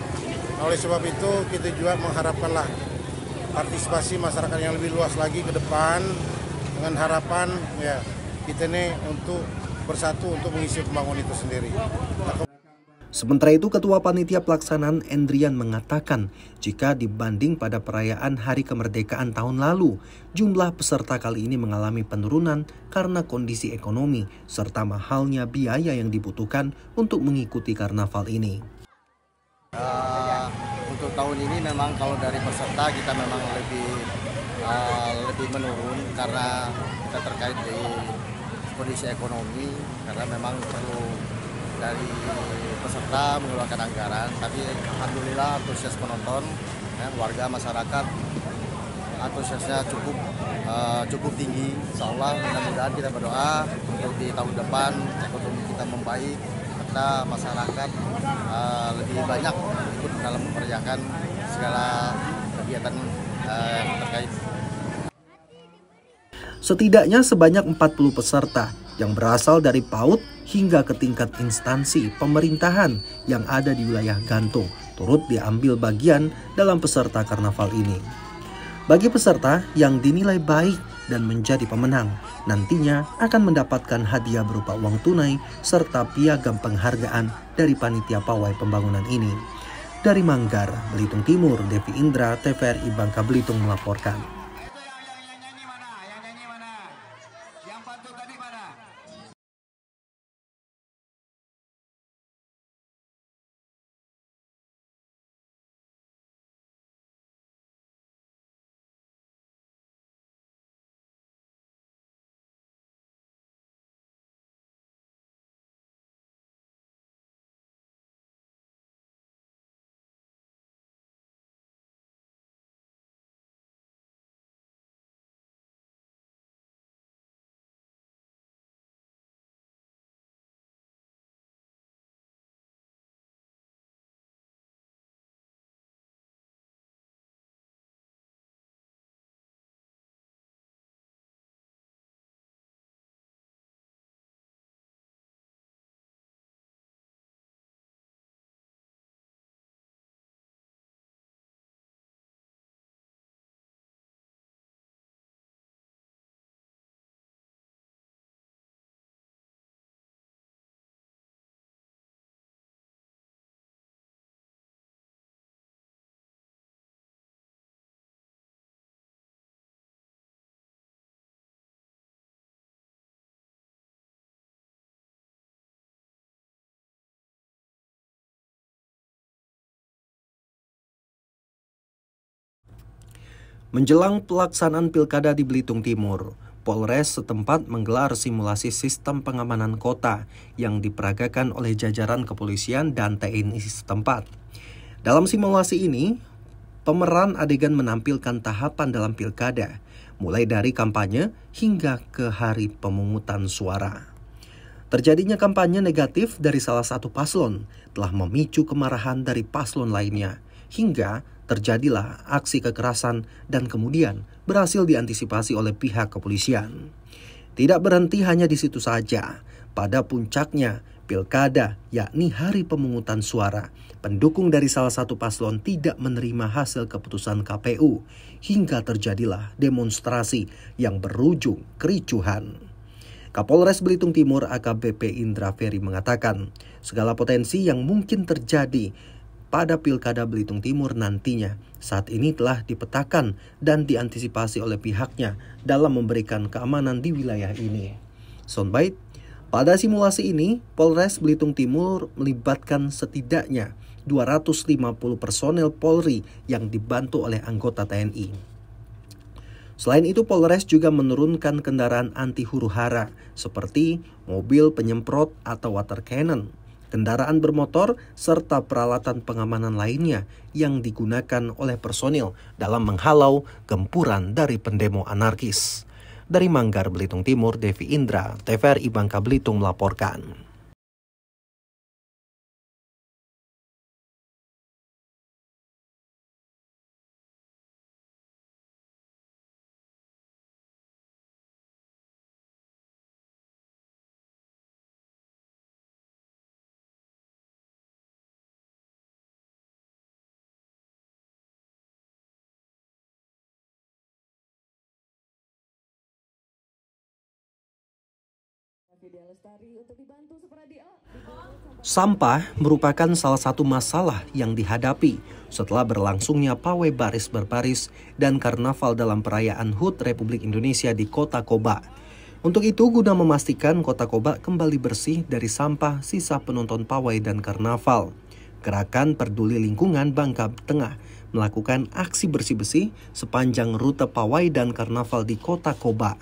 S4: Oleh sebab itu kita juga mengharapkanlah partisipasi masyarakat yang lebih luas lagi ke depan dengan harapan ya kita ini untuk bersatu untuk mengisi pembangunan itu sendiri.
S1: Sementara itu, Ketua Panitia Pelaksanaan Endrian mengatakan jika dibanding pada perayaan Hari Kemerdekaan tahun lalu, jumlah peserta kali ini mengalami penurunan karena kondisi ekonomi serta mahalnya biaya yang dibutuhkan untuk mengikuti karnaval ini.
S4: Uh, untuk tahun ini memang kalau dari peserta kita memang lebih uh, lebih menurun karena kita terkait di kondisi ekonomi karena memang perlu dari peserta mengeluarkan anggaran tapi alhamdulillah antusias penonton ya, warga masyarakat antusiasnya cukup uh, cukup tinggi Insyaallah mudah-mudahan kita berdoa untuk di tahun depan ekonomi kita membaik serta masyarakat uh, lebih banyak ikut dalam memperjakan segala kegiatan uh, yang terkait
S1: Setidaknya sebanyak 40 peserta yang berasal dari PAUD hingga ke tingkat instansi pemerintahan yang ada di wilayah Gantung turut diambil bagian dalam peserta karnaval ini. Bagi peserta yang dinilai baik dan menjadi pemenang, nantinya akan mendapatkan hadiah berupa uang tunai serta piagam penghargaan dari panitia pawai pembangunan ini. Dari Manggar, Belitung Timur, Devi Indra, TVRI Bangka Belitung melaporkan. Menjelang pelaksanaan pilkada di Belitung Timur, Polres setempat menggelar simulasi sistem pengamanan kota yang diperagakan oleh jajaran kepolisian dan TNI setempat. Dalam simulasi ini, pemeran adegan menampilkan tahapan dalam pilkada, mulai dari kampanye hingga ke hari pemungutan suara. Terjadinya kampanye negatif dari salah satu paslon telah memicu kemarahan dari paslon lainnya, hingga terjadilah aksi kekerasan dan kemudian berhasil diantisipasi oleh pihak kepolisian. Tidak berhenti hanya di situ saja, pada puncaknya pilkada yakni hari pemungutan suara, pendukung dari salah satu paslon tidak menerima hasil keputusan KPU hingga terjadilah demonstrasi yang berujung kericuhan. Kapolres Belitung Timur AKBP Indra Ferry mengatakan, segala potensi yang mungkin terjadi pada Pilkada Belitung Timur nantinya saat ini telah dipetakan dan diantisipasi oleh pihaknya dalam memberikan keamanan di wilayah ini. Soundbite, pada simulasi ini, Polres Belitung Timur melibatkan setidaknya 250 personel Polri yang dibantu oleh anggota TNI. Selain itu, Polres juga menurunkan kendaraan anti huru hara seperti mobil penyemprot atau water cannon kendaraan bermotor, serta peralatan pengamanan lainnya yang digunakan oleh personil dalam menghalau gempuran dari pendemo anarkis. Dari Manggar, Belitung Timur, Devi Indra, TVRI Bangka Belitung melaporkan. Oh, oh. Sampah merupakan salah satu masalah yang dihadapi setelah berlangsungnya pawai baris berbaris dan karnaval dalam perayaan HUT Republik Indonesia di Kota Koba. Untuk itu, guna memastikan Kota Koba kembali bersih dari sampah sisa penonton pawai dan karnaval, Gerakan Peduli Lingkungan Bangka Tengah melakukan aksi bersih-bersih sepanjang rute pawai dan karnaval di Kota Koba.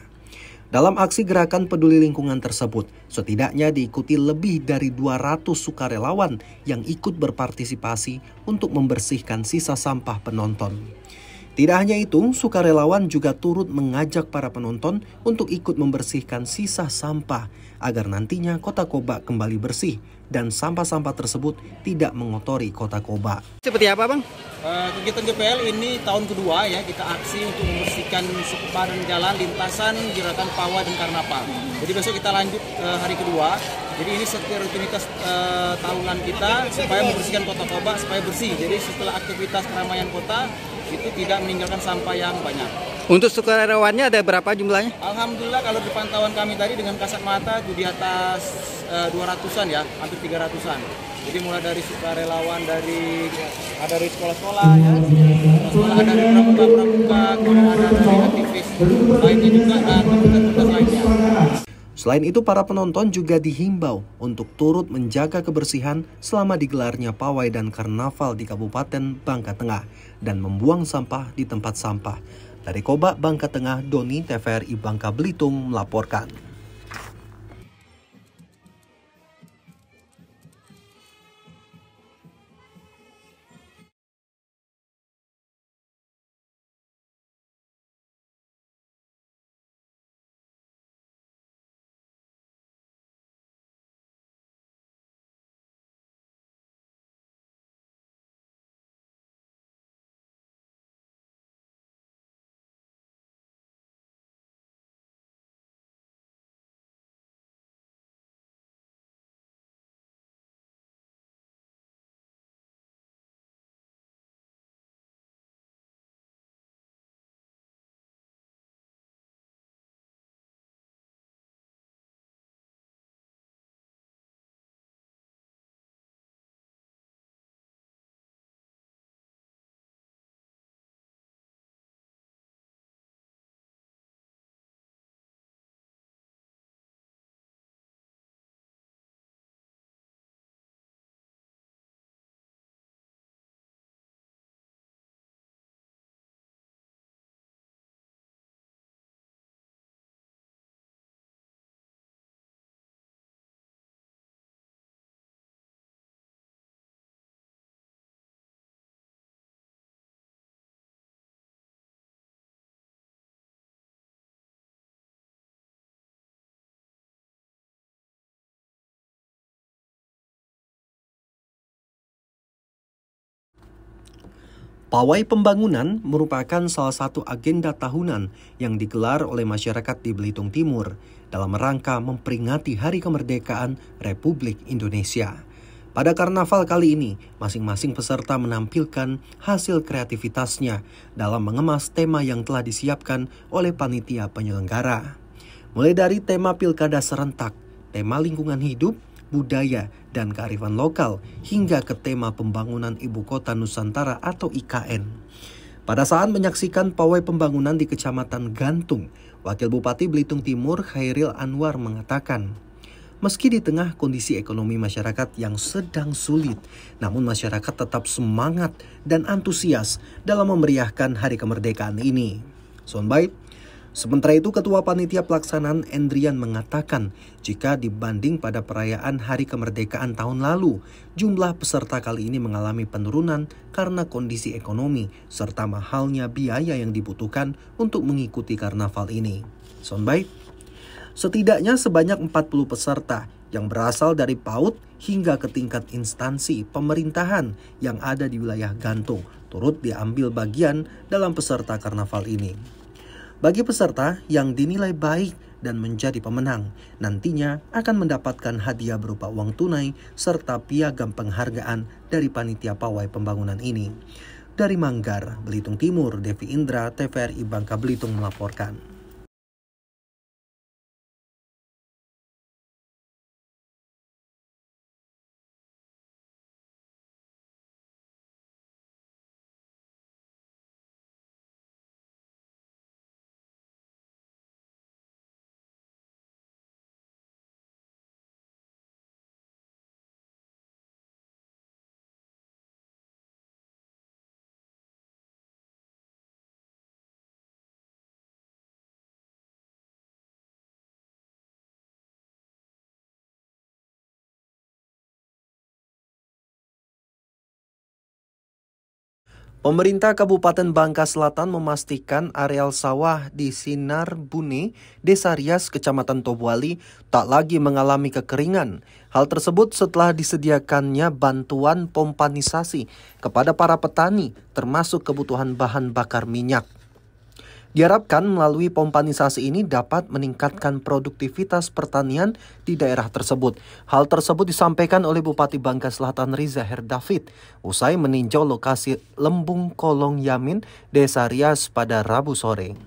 S1: Dalam aksi gerakan peduli lingkungan tersebut, setidaknya diikuti lebih dari 200 sukarelawan yang ikut berpartisipasi untuk membersihkan sisa sampah penonton. Tidak hanya itu, sukarelawan juga turut mengajak para penonton untuk ikut membersihkan sisa sampah agar nantinya kota Kobak kembali bersih dan sampah-sampah tersebut tidak mengotori kota Koba.
S5: Seperti apa Bang? Uh, kegiatan JPL ini tahun kedua ya kita aksi untuk membersihkan sepadan jalan, lintasan, jembatan Pawa dan Karnapa. Jadi besok kita lanjut ke eh, hari kedua. Jadi ini setiap rutinitas uh, tahunan kita supaya membersihkan kota Koba supaya bersih. Jadi setelah aktivitas keramaian kota
S2: itu tidak meninggalkan sampah yang banyak.
S5: Untuk sukarelawannya ada berapa jumlahnya?
S2: Alhamdulillah kalau di pantauan kami tadi dengan kasat mata di atas e, eh, 200-an ya, hampir 300-an. Jadi mulai dari sukarelawan dari ada dari sekolah-sekolah ya, sekolah ada dari pramuka-pramuka, kemudian ada dari aktivis lainnya juga dan
S1: komunitas lainnya. Selain itu, para penonton juga dihimbau untuk turut menjaga kebersihan selama digelarnya pawai dan karnaval di Kabupaten Bangka Tengah dan membuang sampah di tempat sampah. Dari Koba, Bangka Tengah, Doni TVRI Bangka Belitung melaporkan. Pawai Pembangunan merupakan salah satu agenda tahunan yang digelar oleh masyarakat di Belitung Timur dalam rangka memperingati Hari Kemerdekaan Republik Indonesia. Pada karnaval kali ini, masing-masing peserta menampilkan hasil kreativitasnya dalam mengemas tema yang telah disiapkan oleh panitia penyelenggara. Mulai dari tema pilkada serentak, tema lingkungan hidup, budaya, dan kearifan lokal hingga ke tema pembangunan ibu kota Nusantara atau IKN. Pada saat menyaksikan pawai pembangunan di Kecamatan Gantung, Wakil Bupati Belitung Timur Khairil Anwar mengatakan, Meski di tengah kondisi ekonomi masyarakat yang sedang sulit, namun masyarakat tetap semangat dan antusias dalam memeriahkan hari kemerdekaan ini. Soundbite Sementara itu, Ketua Panitia Pelaksanaan Endrian mengatakan jika dibanding pada perayaan Hari Kemerdekaan tahun lalu, jumlah peserta kali ini mengalami penurunan karena kondisi ekonomi serta mahalnya biaya yang dibutuhkan untuk mengikuti karnaval ini. Sonbai, setidaknya sebanyak 40 peserta yang berasal dari PAUD hingga ke tingkat instansi pemerintahan yang ada di wilayah Gantung turut diambil bagian dalam peserta karnaval ini. Bagi peserta yang dinilai baik dan menjadi pemenang, nantinya akan mendapatkan hadiah berupa uang tunai serta piagam penghargaan dari panitia pawai pembangunan ini. Dari Manggar, Belitung Timur, Devi Indra, TVRI Bangka Belitung melaporkan. Pemerintah Kabupaten Bangka Selatan memastikan areal sawah di Sinar Bune, Desa Rias, Kecamatan Tobuali, tak lagi mengalami kekeringan. Hal tersebut setelah disediakannya bantuan pompanisasi kepada para petani, termasuk kebutuhan bahan bakar minyak. Diharapkan melalui pompanisasi ini dapat meningkatkan produktivitas pertanian di daerah tersebut. Hal tersebut disampaikan oleh Bupati Bangka Selatan Riza Herdavid usai meninjau lokasi Lembung Kolong Yamin, Desa Rias pada Rabu sore.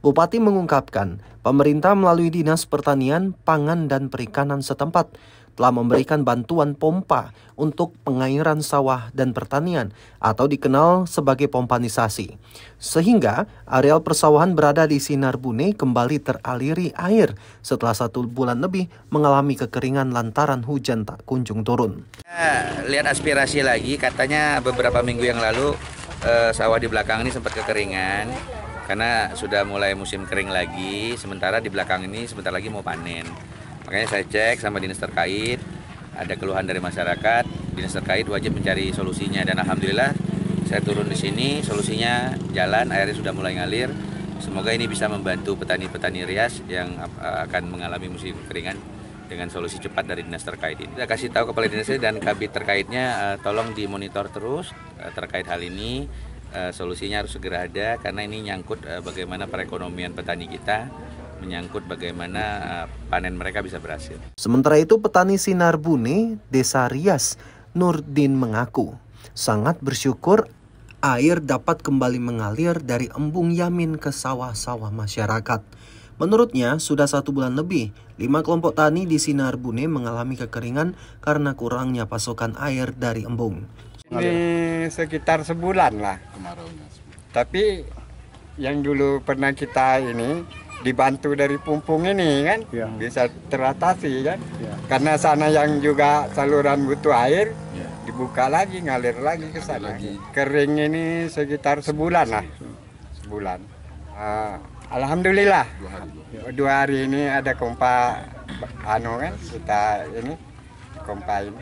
S1: Bupati mengungkapkan, pemerintah melalui Dinas Pertanian, Pangan dan Perikanan setempat telah memberikan bantuan pompa untuk pengairan sawah dan pertanian atau dikenal sebagai pompanisasi. Sehingga areal persawahan berada di Sinar Bune kembali teraliri air setelah satu bulan lebih mengalami kekeringan lantaran hujan tak kunjung turun.
S4: Lihat aspirasi lagi, katanya beberapa minggu yang lalu eh, sawah di belakang ini sempat kekeringan karena sudah mulai musim kering lagi, sementara di belakang ini sebentar lagi mau panen. Makanya saya cek sama dinas terkait, ada keluhan dari masyarakat, dinas terkait wajib mencari solusinya dan alhamdulillah saya turun di sini, solusinya jalan, airnya sudah mulai ngalir. Semoga ini bisa membantu petani-petani rias yang eh, akan mengalami musim keringan dengan solusi cepat dari dinas terkait ini. saya kasih tahu kepala dinas dan kabit terkaitnya eh, tolong dimonitor terus eh, terkait hal ini. solusinya harus segera ada karena ini nyangkut bagaimana perekonomian petani kita menyangkut bagaimana eh, panen mereka bisa berhasil.
S1: Sementara itu petani Sinar Bune, Desa Rias, Nurdin mengaku sangat bersyukur air dapat kembali mengalir dari embung Yamin ke sawah-sawah masyarakat. Menurutnya, sudah satu bulan lebih, lima kelompok tani di Sinar Bune mengalami kekeringan karena kurangnya pasokan air dari embung.
S8: Ini sekitar sebulan lah. Tapi yang dulu pernah kita ini dibantu dari pumpung ini kan ya. bisa teratasi kan ya. karena sana yang juga saluran butuh air ya. dibuka lagi ngalir lagi ke sana kering ini sekitar sebulan lah sebulan uh, alhamdulillah dua hari, ya. dua hari ini ada kompa anu kan kita ini kompa ini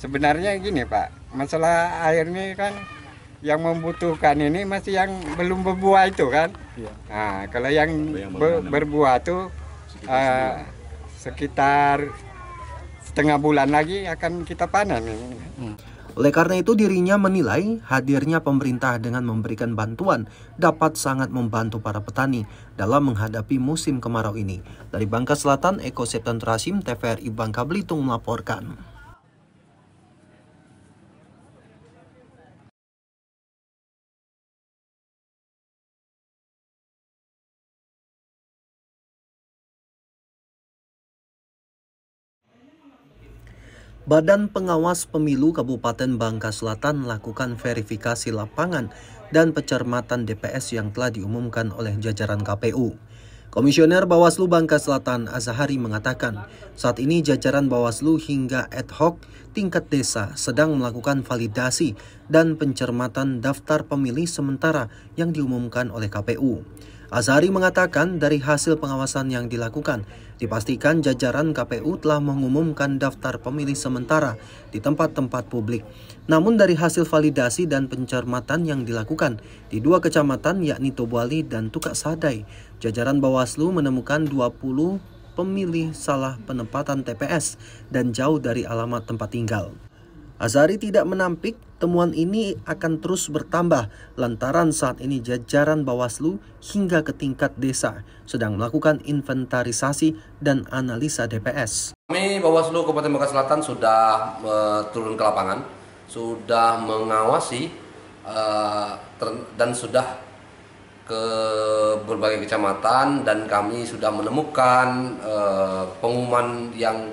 S8: sebenarnya gini pak masalah air ini kan yang membutuhkan ini masih yang belum berbuah itu kan. Ya. Nah, kalau yang, yang ber, berbuah itu sekitar, uh, sekitar setengah bulan lagi akan kita panen. Hmm.
S1: Oleh karena itu dirinya menilai hadirnya pemerintah dengan memberikan bantuan dapat sangat membantu para petani dalam menghadapi musim kemarau ini. Dari Bangka Selatan, Eko Septan Trasim, TVRI Bangka Belitung melaporkan. Badan Pengawas Pemilu Kabupaten Bangka Selatan melakukan verifikasi lapangan dan pencermatan DPS yang telah diumumkan oleh jajaran KPU. Komisioner Bawaslu Bangka Selatan Azahari mengatakan, saat ini jajaran Bawaslu hingga ad hoc tingkat desa sedang melakukan validasi dan pencermatan daftar pemilih sementara yang diumumkan oleh KPU. Azhari mengatakan dari hasil pengawasan yang dilakukan, dipastikan jajaran KPU telah mengumumkan daftar pemilih sementara di tempat-tempat publik. Namun dari hasil validasi dan pencermatan yang dilakukan di dua kecamatan yakni Tobali dan Tukak Sadai, jajaran Bawaslu menemukan 20 pemilih salah penempatan TPS dan jauh dari alamat tempat tinggal. Azari tidak menampik temuan ini akan terus bertambah lantaran saat ini jajaran Bawaslu hingga ke tingkat desa sedang melakukan inventarisasi dan analisa DPS.
S4: Kami Bawaslu Kabupaten Bekasi Selatan sudah uh, turun ke lapangan, sudah mengawasi uh, dan sudah ke berbagai kecamatan dan kami sudah menemukan uh, pengumuman yang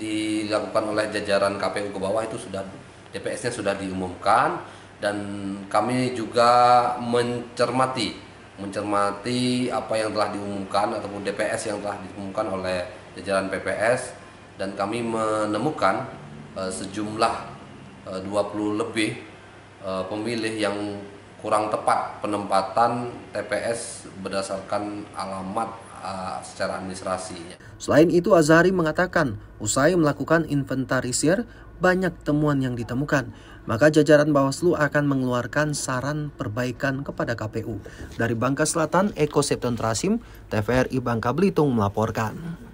S4: dilakukan oleh jajaran KPU ke bawah itu sudah DPS-nya sudah diumumkan dan kami juga mencermati mencermati apa yang telah diumumkan ataupun DPS yang telah diumumkan oleh jajaran PPS dan kami menemukan e, sejumlah e, eh, 20 lebih e, pemilih yang kurang tepat penempatan TPS berdasarkan alamat Uh, secara administrasi.
S1: Selain itu Azhari mengatakan usai melakukan inventarisir banyak temuan yang ditemukan, maka jajaran Bawaslu akan mengeluarkan saran perbaikan kepada KPU. Dari Bangka Selatan, Eko Septon Trasim, TVRI Bangka Belitung melaporkan.